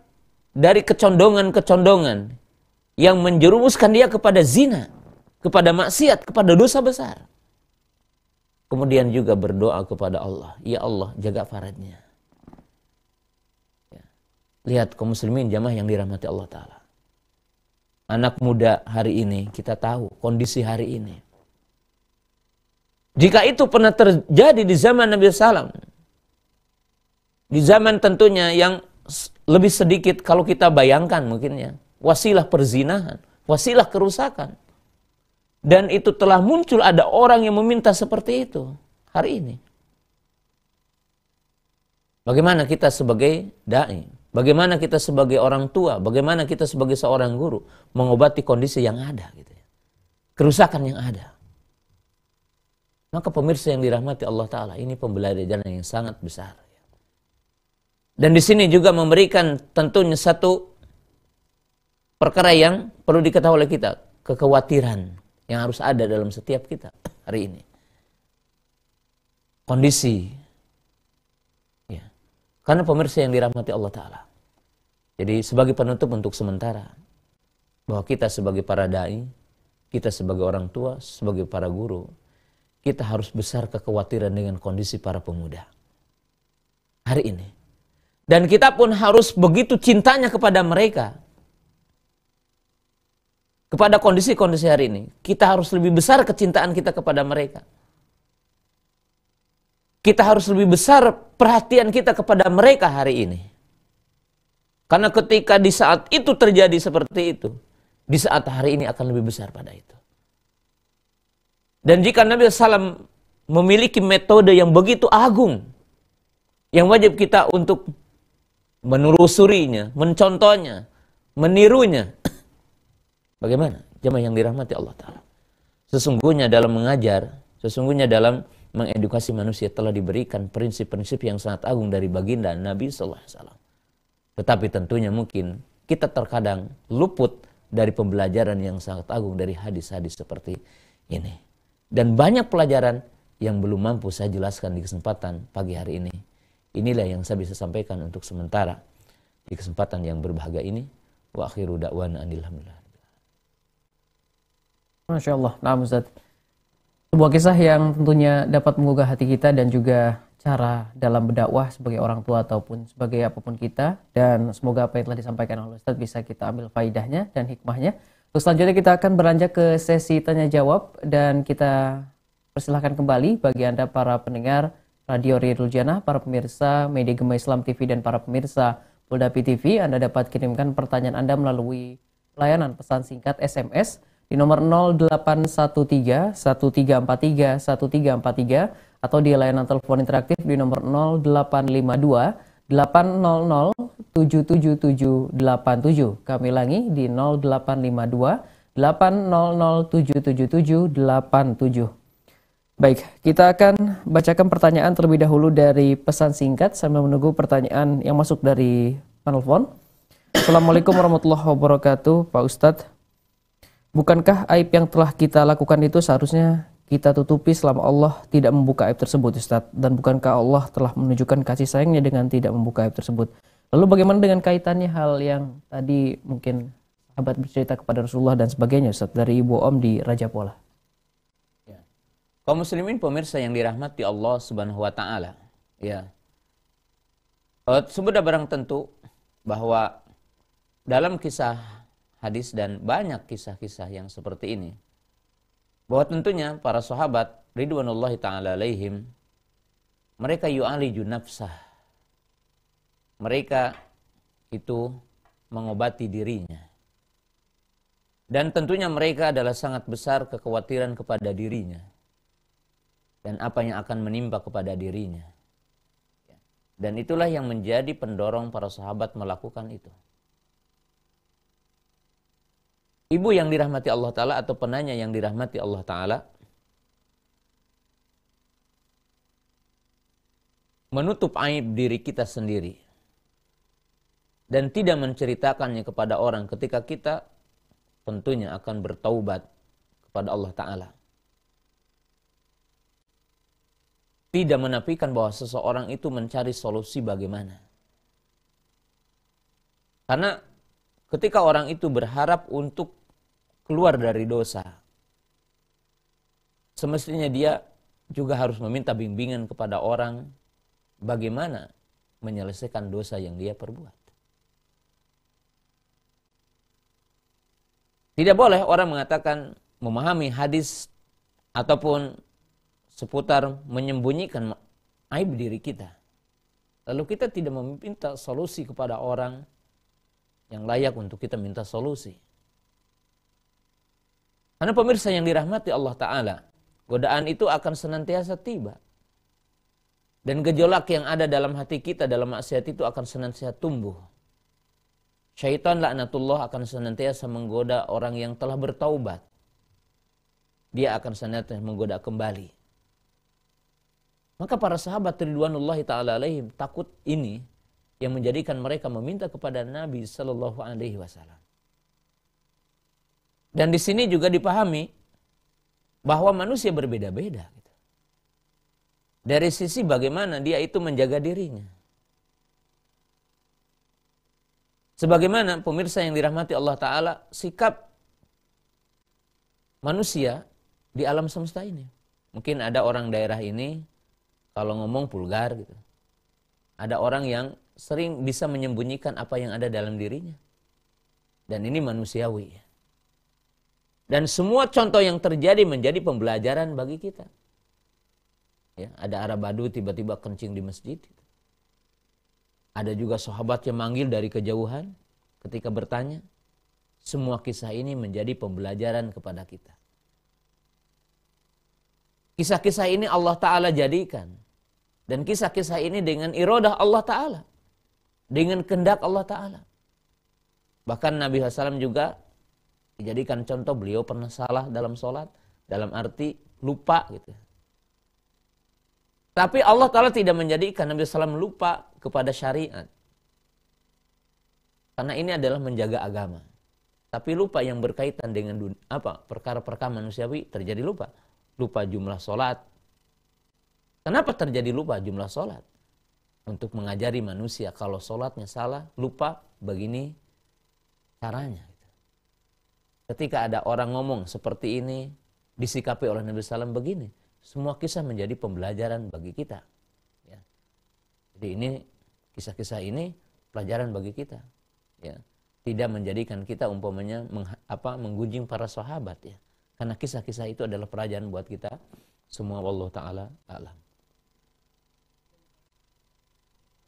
dari kecondongan-kecondongan yang menjerumuskan dia kepada zina, kepada maksiat, kepada dosa besar. Kemudian juga berdoa kepada Allah, ya Allah jaga faradnya. Lihat kaum muslimin jamaah yang dirahmati Allah Ta'ala. Anak muda hari ini kita tahu kondisi hari ini. Jika itu pernah terjadi di zaman Nabi SAW, di zaman tentunya yang lebih sedikit kalau kita bayangkan mungkin ya, wasilah perzinahan, wasilah kerusakan. Dan itu telah muncul ada orang yang meminta seperti itu hari ini. Bagaimana kita sebagai dai Bagaimana kita sebagai orang tua, bagaimana kita sebagai seorang guru mengobati kondisi yang ada gitu ya. Kerusakan yang ada. Maka pemirsa yang dirahmati Allah taala, ini pembelajaran yang sangat besar. Dan di sini juga memberikan tentunya satu perkara yang perlu diketahui oleh kita, kekhawatiran yang harus ada dalam setiap kita hari ini. Kondisi ya. Karena pemirsa yang dirahmati Allah taala. Jadi sebagai penutup untuk sementara bahwa kita sebagai para dai, kita sebagai orang tua, sebagai para guru, kita harus besar kekhawatiran dengan kondisi para pemuda hari ini. Dan kita pun harus begitu cintanya kepada mereka. Kepada kondisi-kondisi hari ini, kita harus lebih besar kecintaan kita kepada mereka. Kita harus lebih besar perhatian kita kepada mereka hari ini. Karena ketika di saat itu terjadi seperti itu, di saat hari ini akan lebih besar pada itu. Dan jika Nabi Wasallam memiliki metode yang begitu agung, yang wajib kita untuk menelusurinya, mencontohnya, menirunya. *coughs* Bagaimana? Jemaah yang dirahmati Allah Ta'ala. Sesungguhnya dalam mengajar, sesungguhnya dalam mengedukasi manusia telah diberikan prinsip-prinsip yang sangat agung dari baginda Nabi Alaihi Wasallam. Tetapi tentunya mungkin kita terkadang luput dari pembelajaran yang sangat agung dari hadis-hadis seperti ini. Dan banyak pelajaran yang belum mampu saya jelaskan di kesempatan pagi hari ini. Inilah yang saya bisa sampaikan untuk sementara di kesempatan yang berbahagia ini. Wa akhiru da'wana anilhamdulillah. Masya Allah. Nah, Ustaz. Sebuah kisah yang tentunya dapat menggugah hati kita dan juga cara dalam berdakwah sebagai orang tua ataupun sebagai apapun kita dan semoga apa yang telah disampaikan oleh Ustadz bisa kita ambil faidahnya dan hikmahnya. Terus selanjutnya kita akan beranjak ke sesi tanya jawab dan kita persilahkan kembali bagi Anda para pendengar Radio Ridul Janah, para pemirsa media Gema Islam TV dan para pemirsa Polda PTV Anda dapat kirimkan pertanyaan Anda melalui layanan pesan singkat SMS di nomor 0813 1343 1343 atau di layanan telepon interaktif di nomor 0852 800 77787. Kami ulangi di 0852 800 77787. Baik, kita akan bacakan pertanyaan terlebih dahulu dari pesan singkat sambil menunggu pertanyaan yang masuk dari penelpon. Assalamualaikum warahmatullahi wabarakatuh, Pak Ustadz. Bukankah aib yang telah kita lakukan itu seharusnya kita tutupi selama Allah tidak membuka aib tersebut Ustaz dan bukankah Allah telah menunjukkan kasih sayangnya dengan tidak membuka aib tersebut lalu bagaimana dengan kaitannya hal yang tadi mungkin sahabat bercerita kepada Rasulullah dan sebagainya Ustaz dari Ibu Om di Raja Pola ya. kaum muslimin pemirsa yang dirahmati Allah subhanahu wa ta'ala ya eh, sudah barang tentu bahwa dalam kisah hadis dan banyak kisah-kisah yang seperti ini bahwa tentunya para sahabat ridwanullahi taala alaihim mereka yu'ali nafsah mereka itu mengobati dirinya dan tentunya mereka adalah sangat besar kekhawatiran kepada dirinya dan apa yang akan menimpa kepada dirinya dan itulah yang menjadi pendorong para sahabat melakukan itu ibu yang dirahmati Allah Ta'ala atau penanya yang dirahmati Allah Ta'ala menutup aib diri kita sendiri dan tidak menceritakannya kepada orang ketika kita tentunya akan bertaubat kepada Allah Ta'ala. Tidak menafikan bahwa seseorang itu mencari solusi bagaimana. Karena ketika orang itu berharap untuk keluar dari dosa, semestinya dia juga harus meminta bimbingan kepada orang bagaimana menyelesaikan dosa yang dia perbuat. Tidak boleh orang mengatakan memahami hadis ataupun seputar menyembunyikan aib diri kita. Lalu kita tidak meminta solusi kepada orang yang layak untuk kita minta solusi. Karena pemirsa yang dirahmati Allah Ta'ala, godaan itu akan senantiasa tiba. Dan gejolak yang ada dalam hati kita dalam maksiat itu akan senantiasa tumbuh. Syaitan laknatullah akan senantiasa menggoda orang yang telah bertaubat. Dia akan senantiasa menggoda kembali. Maka para sahabat Ridwanullah Ta'ala alaihim takut ini yang menjadikan mereka meminta kepada Nabi Shallallahu Alaihi Wasallam. Dan di sini juga dipahami bahwa manusia berbeda-beda. Gitu. Dari sisi bagaimana dia itu menjaga dirinya. Sebagaimana pemirsa yang dirahmati Allah Ta'ala, sikap manusia di alam semesta ini. Mungkin ada orang daerah ini, kalau ngomong vulgar gitu. Ada orang yang sering bisa menyembunyikan apa yang ada dalam dirinya. Dan ini manusiawi. Ya. Dan semua contoh yang terjadi menjadi pembelajaran bagi kita. Ya, ada Arab Badu tiba-tiba kencing di masjid. Ada juga sahabat yang manggil dari kejauhan ketika bertanya. Semua kisah ini menjadi pembelajaran kepada kita. Kisah-kisah ini Allah Ta'ala jadikan. Dan kisah-kisah ini dengan irodah Allah Ta'ala dengan kendak Allah Ta'ala. Bahkan Nabi Hasan juga dijadikan contoh beliau pernah salah dalam sholat, dalam arti lupa gitu. Tapi Allah Ta'ala tidak menjadikan Nabi SAW lupa kepada syariat. Karena ini adalah menjaga agama. Tapi lupa yang berkaitan dengan dunia, apa perkara-perkara manusiawi terjadi lupa. Lupa jumlah sholat. Kenapa terjadi lupa jumlah sholat? untuk mengajari manusia kalau sholatnya salah, lupa begini caranya. Gitu. Ketika ada orang ngomong seperti ini, disikapi oleh Nabi Sallam begini, semua kisah menjadi pembelajaran bagi kita. Ya. Jadi ini kisah-kisah ini pelajaran bagi kita. Ya. Tidak menjadikan kita umpamanya meng, apa, menggunjing para sahabat ya. Karena kisah-kisah itu adalah pelajaran buat kita semua. Allah taala alam.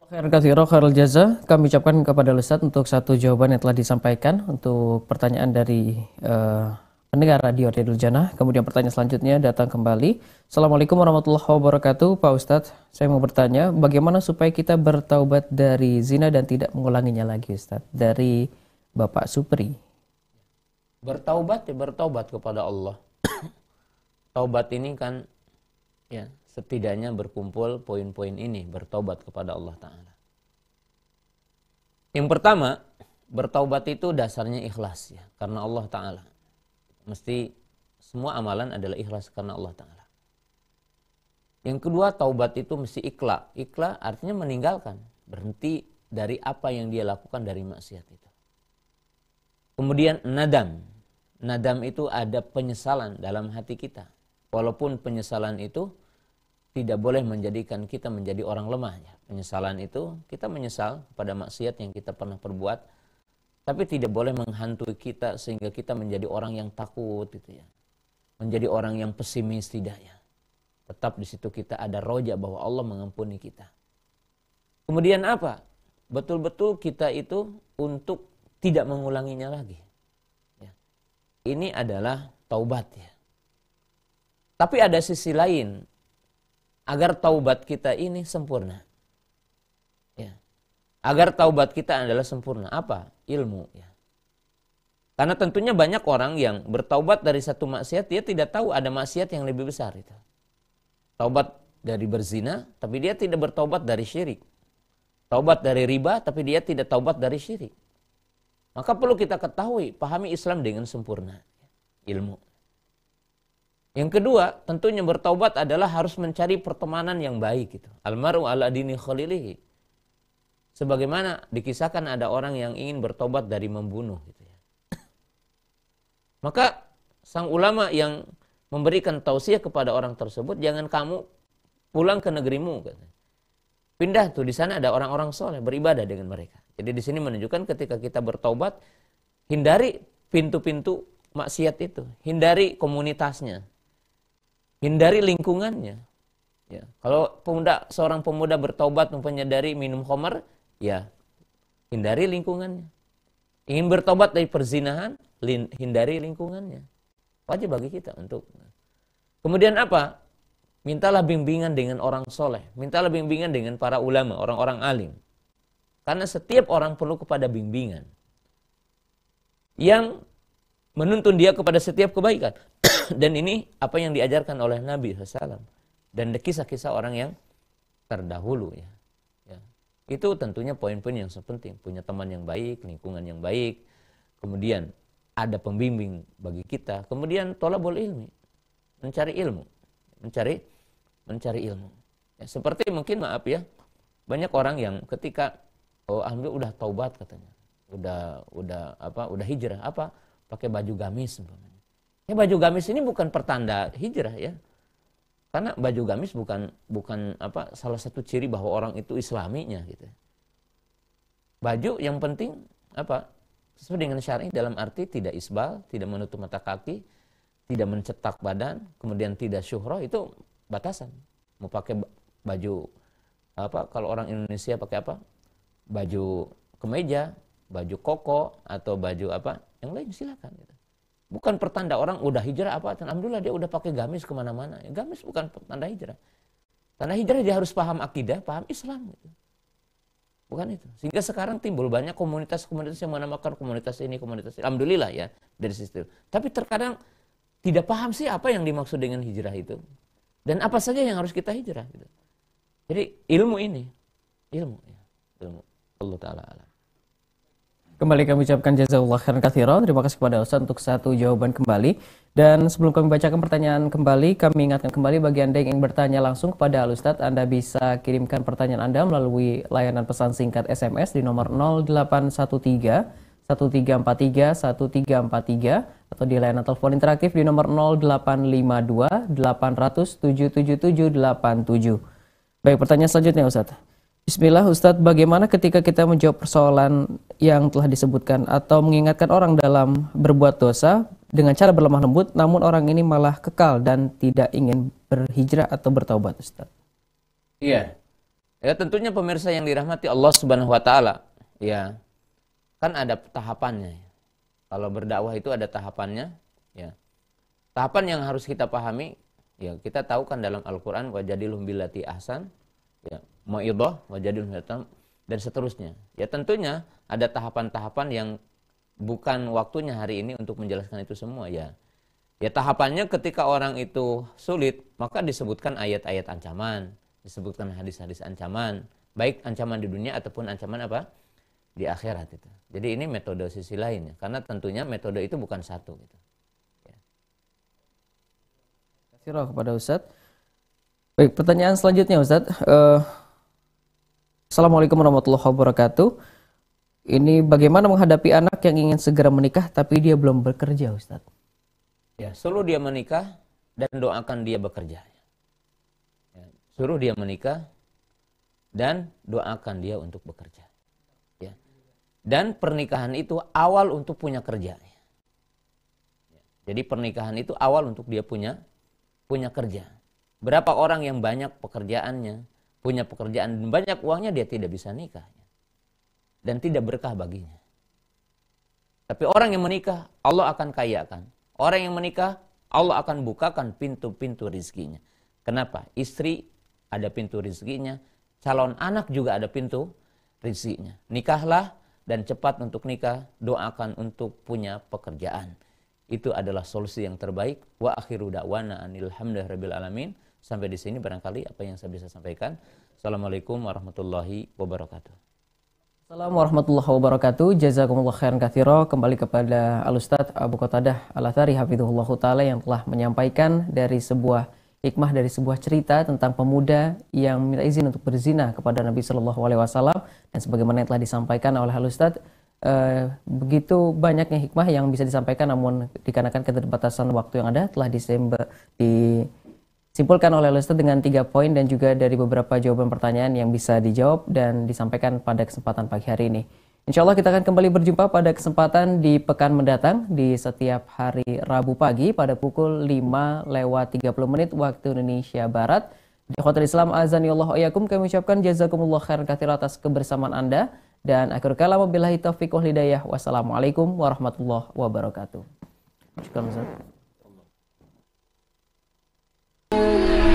Khair kathiro, khairul jaza. Kami ucapkan kepada Ustadz untuk satu jawaban yang telah disampaikan untuk pertanyaan dari uh, pendengar Radio Redul Jannah. Kemudian pertanyaan selanjutnya datang kembali. Assalamualaikum warahmatullahi wabarakatuh. Pak Ustadz, saya mau bertanya bagaimana supaya kita bertaubat dari zina dan tidak mengulanginya lagi Ustadz? Dari Bapak Supri. Bertaubat ya bertaubat kepada Allah. *coughs* Taubat ini kan ya setidaknya berkumpul poin-poin ini bertobat kepada Allah Ta'ala. Yang pertama, bertaubat itu dasarnya ikhlas ya, karena Allah Ta'ala. Mesti semua amalan adalah ikhlas karena Allah Ta'ala. Yang kedua, taubat itu mesti ikhlas ikhlas artinya meninggalkan, berhenti dari apa yang dia lakukan dari maksiat itu. Kemudian nadam. Nadam itu ada penyesalan dalam hati kita. Walaupun penyesalan itu tidak boleh menjadikan kita menjadi orang lemah. Ya. Penyesalan itu kita menyesal pada maksiat yang kita pernah perbuat, tapi tidak boleh menghantui kita sehingga kita menjadi orang yang takut gitu ya. Menjadi orang yang pesimis tidak ya. Tetap di situ kita ada roja bahwa Allah mengampuni kita. Kemudian apa? Betul-betul kita itu untuk tidak mengulanginya lagi. Ya. Ini adalah taubat ya. Tapi ada sisi lain agar taubat kita ini sempurna. Ya. Agar taubat kita adalah sempurna. Apa? Ilmu. Ya. Karena tentunya banyak orang yang bertaubat dari satu maksiat, dia tidak tahu ada maksiat yang lebih besar. Itu. Taubat dari berzina, tapi dia tidak bertaubat dari syirik. Taubat dari riba, tapi dia tidak taubat dari syirik. Maka perlu kita ketahui, pahami Islam dengan sempurna. Ilmu. Yang kedua, tentunya bertobat adalah harus mencari pertemanan yang baik gitu. Almaru ala dini khalilihi. Sebagaimana dikisahkan ada orang yang ingin bertobat dari membunuh gitu ya. Maka sang ulama yang memberikan tausiah kepada orang tersebut, jangan kamu pulang ke negerimu gitu. Pindah tuh di sana ada orang-orang soleh beribadah dengan mereka. Jadi di sini menunjukkan ketika kita bertobat hindari pintu-pintu maksiat itu, hindari komunitasnya, hindari lingkungannya. Ya. Kalau pemuda seorang pemuda bertobat menyadari minum khamar, ya hindari lingkungannya. Ingin bertobat dari perzinahan, lin, hindari lingkungannya. Wajib bagi kita untuk. Kemudian apa? Mintalah bimbingan dengan orang soleh. Mintalah bimbingan dengan para ulama, orang-orang alim. Karena setiap orang perlu kepada bimbingan. Yang menuntun dia kepada setiap kebaikan. *coughs* dan ini apa yang diajarkan oleh Nabi SAW dan kisah-kisah orang yang terdahulu ya. ya. Itu tentunya poin-poin yang penting, punya teman yang baik, lingkungan yang baik, kemudian ada pembimbing bagi kita, kemudian boleh ilmi, mencari ilmu, mencari mencari ilmu. Ya, seperti mungkin maaf ya, banyak orang yang ketika oh alhamdulillah udah taubat katanya, udah udah apa, udah hijrah apa, pakai baju gamis umpamanya Ya, baju gamis ini bukan pertanda hijrah ya. Karena baju gamis bukan bukan apa salah satu ciri bahwa orang itu islaminya gitu. Baju yang penting apa? Sesuai dengan syar'i dalam arti tidak isbal, tidak menutup mata kaki, tidak mencetak badan, kemudian tidak syuhrah itu batasan. Mau pakai baju apa kalau orang Indonesia pakai apa? Baju kemeja, baju koko atau baju apa? Yang lain silakan gitu. Bukan pertanda orang udah hijrah apa, alhamdulillah dia udah pakai gamis kemana-mana. Ya, gamis bukan tanda hijrah. Tanda hijrah dia harus paham akidah, paham Islam. Gitu. Bukan itu. Sehingga sekarang timbul banyak komunitas-komunitas yang menamakan komunitas ini, komunitas ini. Alhamdulillah ya, dari situ. Tapi terkadang tidak paham sih apa yang dimaksud dengan hijrah itu. Dan apa saja yang harus kita hijrah. Gitu. Jadi ilmu ini, ilmu. Ya, ilmu. Allah Ta'ala Kembali kami ucapkan jazakallah khairan katsira. Terima kasih kepada Ustaz untuk satu jawaban kembali. Dan sebelum kami bacakan pertanyaan kembali, kami ingatkan kembali bagi Anda yang ingin bertanya langsung kepada Al Ustaz, Anda bisa kirimkan pertanyaan Anda melalui layanan pesan singkat SMS di nomor 0813 1343 1343 atau di layanan telepon interaktif di nomor 0852 800 777 87. Baik, pertanyaan selanjutnya Ustaz. Bismillah Ustadz, bagaimana ketika kita menjawab persoalan yang telah disebutkan atau mengingatkan orang dalam berbuat dosa dengan cara berlemah lembut namun orang ini malah kekal dan tidak ingin berhijrah atau bertaubat Ustadz? Iya. Ya tentunya pemirsa yang dirahmati Allah Subhanahu wa taala, ya. Kan ada tahapannya. Kalau berdakwah itu ada tahapannya, ya. Tahapan yang harus kita pahami, ya kita tahu kan dalam Al-Qur'an wajadilum bilati ahsan, ya mau jadi hitam dan seterusnya. Ya tentunya ada tahapan-tahapan yang bukan waktunya hari ini untuk menjelaskan itu semua ya. Ya tahapannya ketika orang itu sulit, maka disebutkan ayat-ayat ancaman, disebutkan hadis-hadis ancaman, baik ancaman di dunia ataupun ancaman apa? di akhirat itu. Jadi ini metode sisi lainnya karena tentunya metode itu bukan satu gitu. Ya. Kasih kepada Ustadz. Baik, pertanyaan selanjutnya Ustadz. Uh, Assalamualaikum warahmatullahi wabarakatuh. Ini bagaimana menghadapi anak yang ingin segera menikah tapi dia belum bekerja, Ustaz? Ya, suruh dia menikah dan doakan dia bekerja. Ya, suruh dia menikah dan doakan dia untuk bekerja. Ya. Dan pernikahan itu awal untuk punya kerja. Ya, jadi pernikahan itu awal untuk dia punya punya kerja. Berapa orang yang banyak pekerjaannya, punya pekerjaan banyak uangnya dia tidak bisa nikah dan tidak berkah baginya. Tapi orang yang menikah Allah akan kayakan. Orang yang menikah Allah akan bukakan pintu-pintu rizkinya. Kenapa? Istri ada pintu rizkinya, calon anak juga ada pintu rizkinya. Nikahlah dan cepat untuk nikah, doakan untuk punya pekerjaan. Itu adalah solusi yang terbaik. Wa akhiru da'wana anil Sampai di sini barangkali apa yang saya bisa sampaikan. Assalamualaikum warahmatullahi wabarakatuh. Assalamualaikum warahmatullahi wabarakatuh. Jazakumullah khairan kathiro. Kembali kepada Al-Ustadz Abu Qatadah Al-Athari Hafidhullah Ta'ala yang telah menyampaikan dari sebuah hikmah dari sebuah cerita tentang pemuda yang meminta izin untuk berzina kepada Nabi Shallallahu Alaihi Wasallam dan sebagaimana yang telah disampaikan oleh Halustad Uh, eh, begitu banyaknya hikmah yang bisa disampaikan namun dikarenakan keterbatasan waktu yang ada telah disembe, di simpulkan oleh Lester dengan tiga poin dan juga dari beberapa jawaban pertanyaan yang bisa dijawab dan disampaikan pada kesempatan pagi hari ini. Insya Allah kita akan kembali berjumpa pada kesempatan di pekan mendatang di setiap hari Rabu pagi pada pukul 5 lewat 30 menit waktu Indonesia Barat. Di Hotel Islam Allah Oyakum kami ucapkan jazakumullah khairan kathir atas kebersamaan Anda. Dan akhir kalam wabillahi taufiq wal hidayah. Wassalamualaikum warahmatullahi wabarakatuh. Syukur, you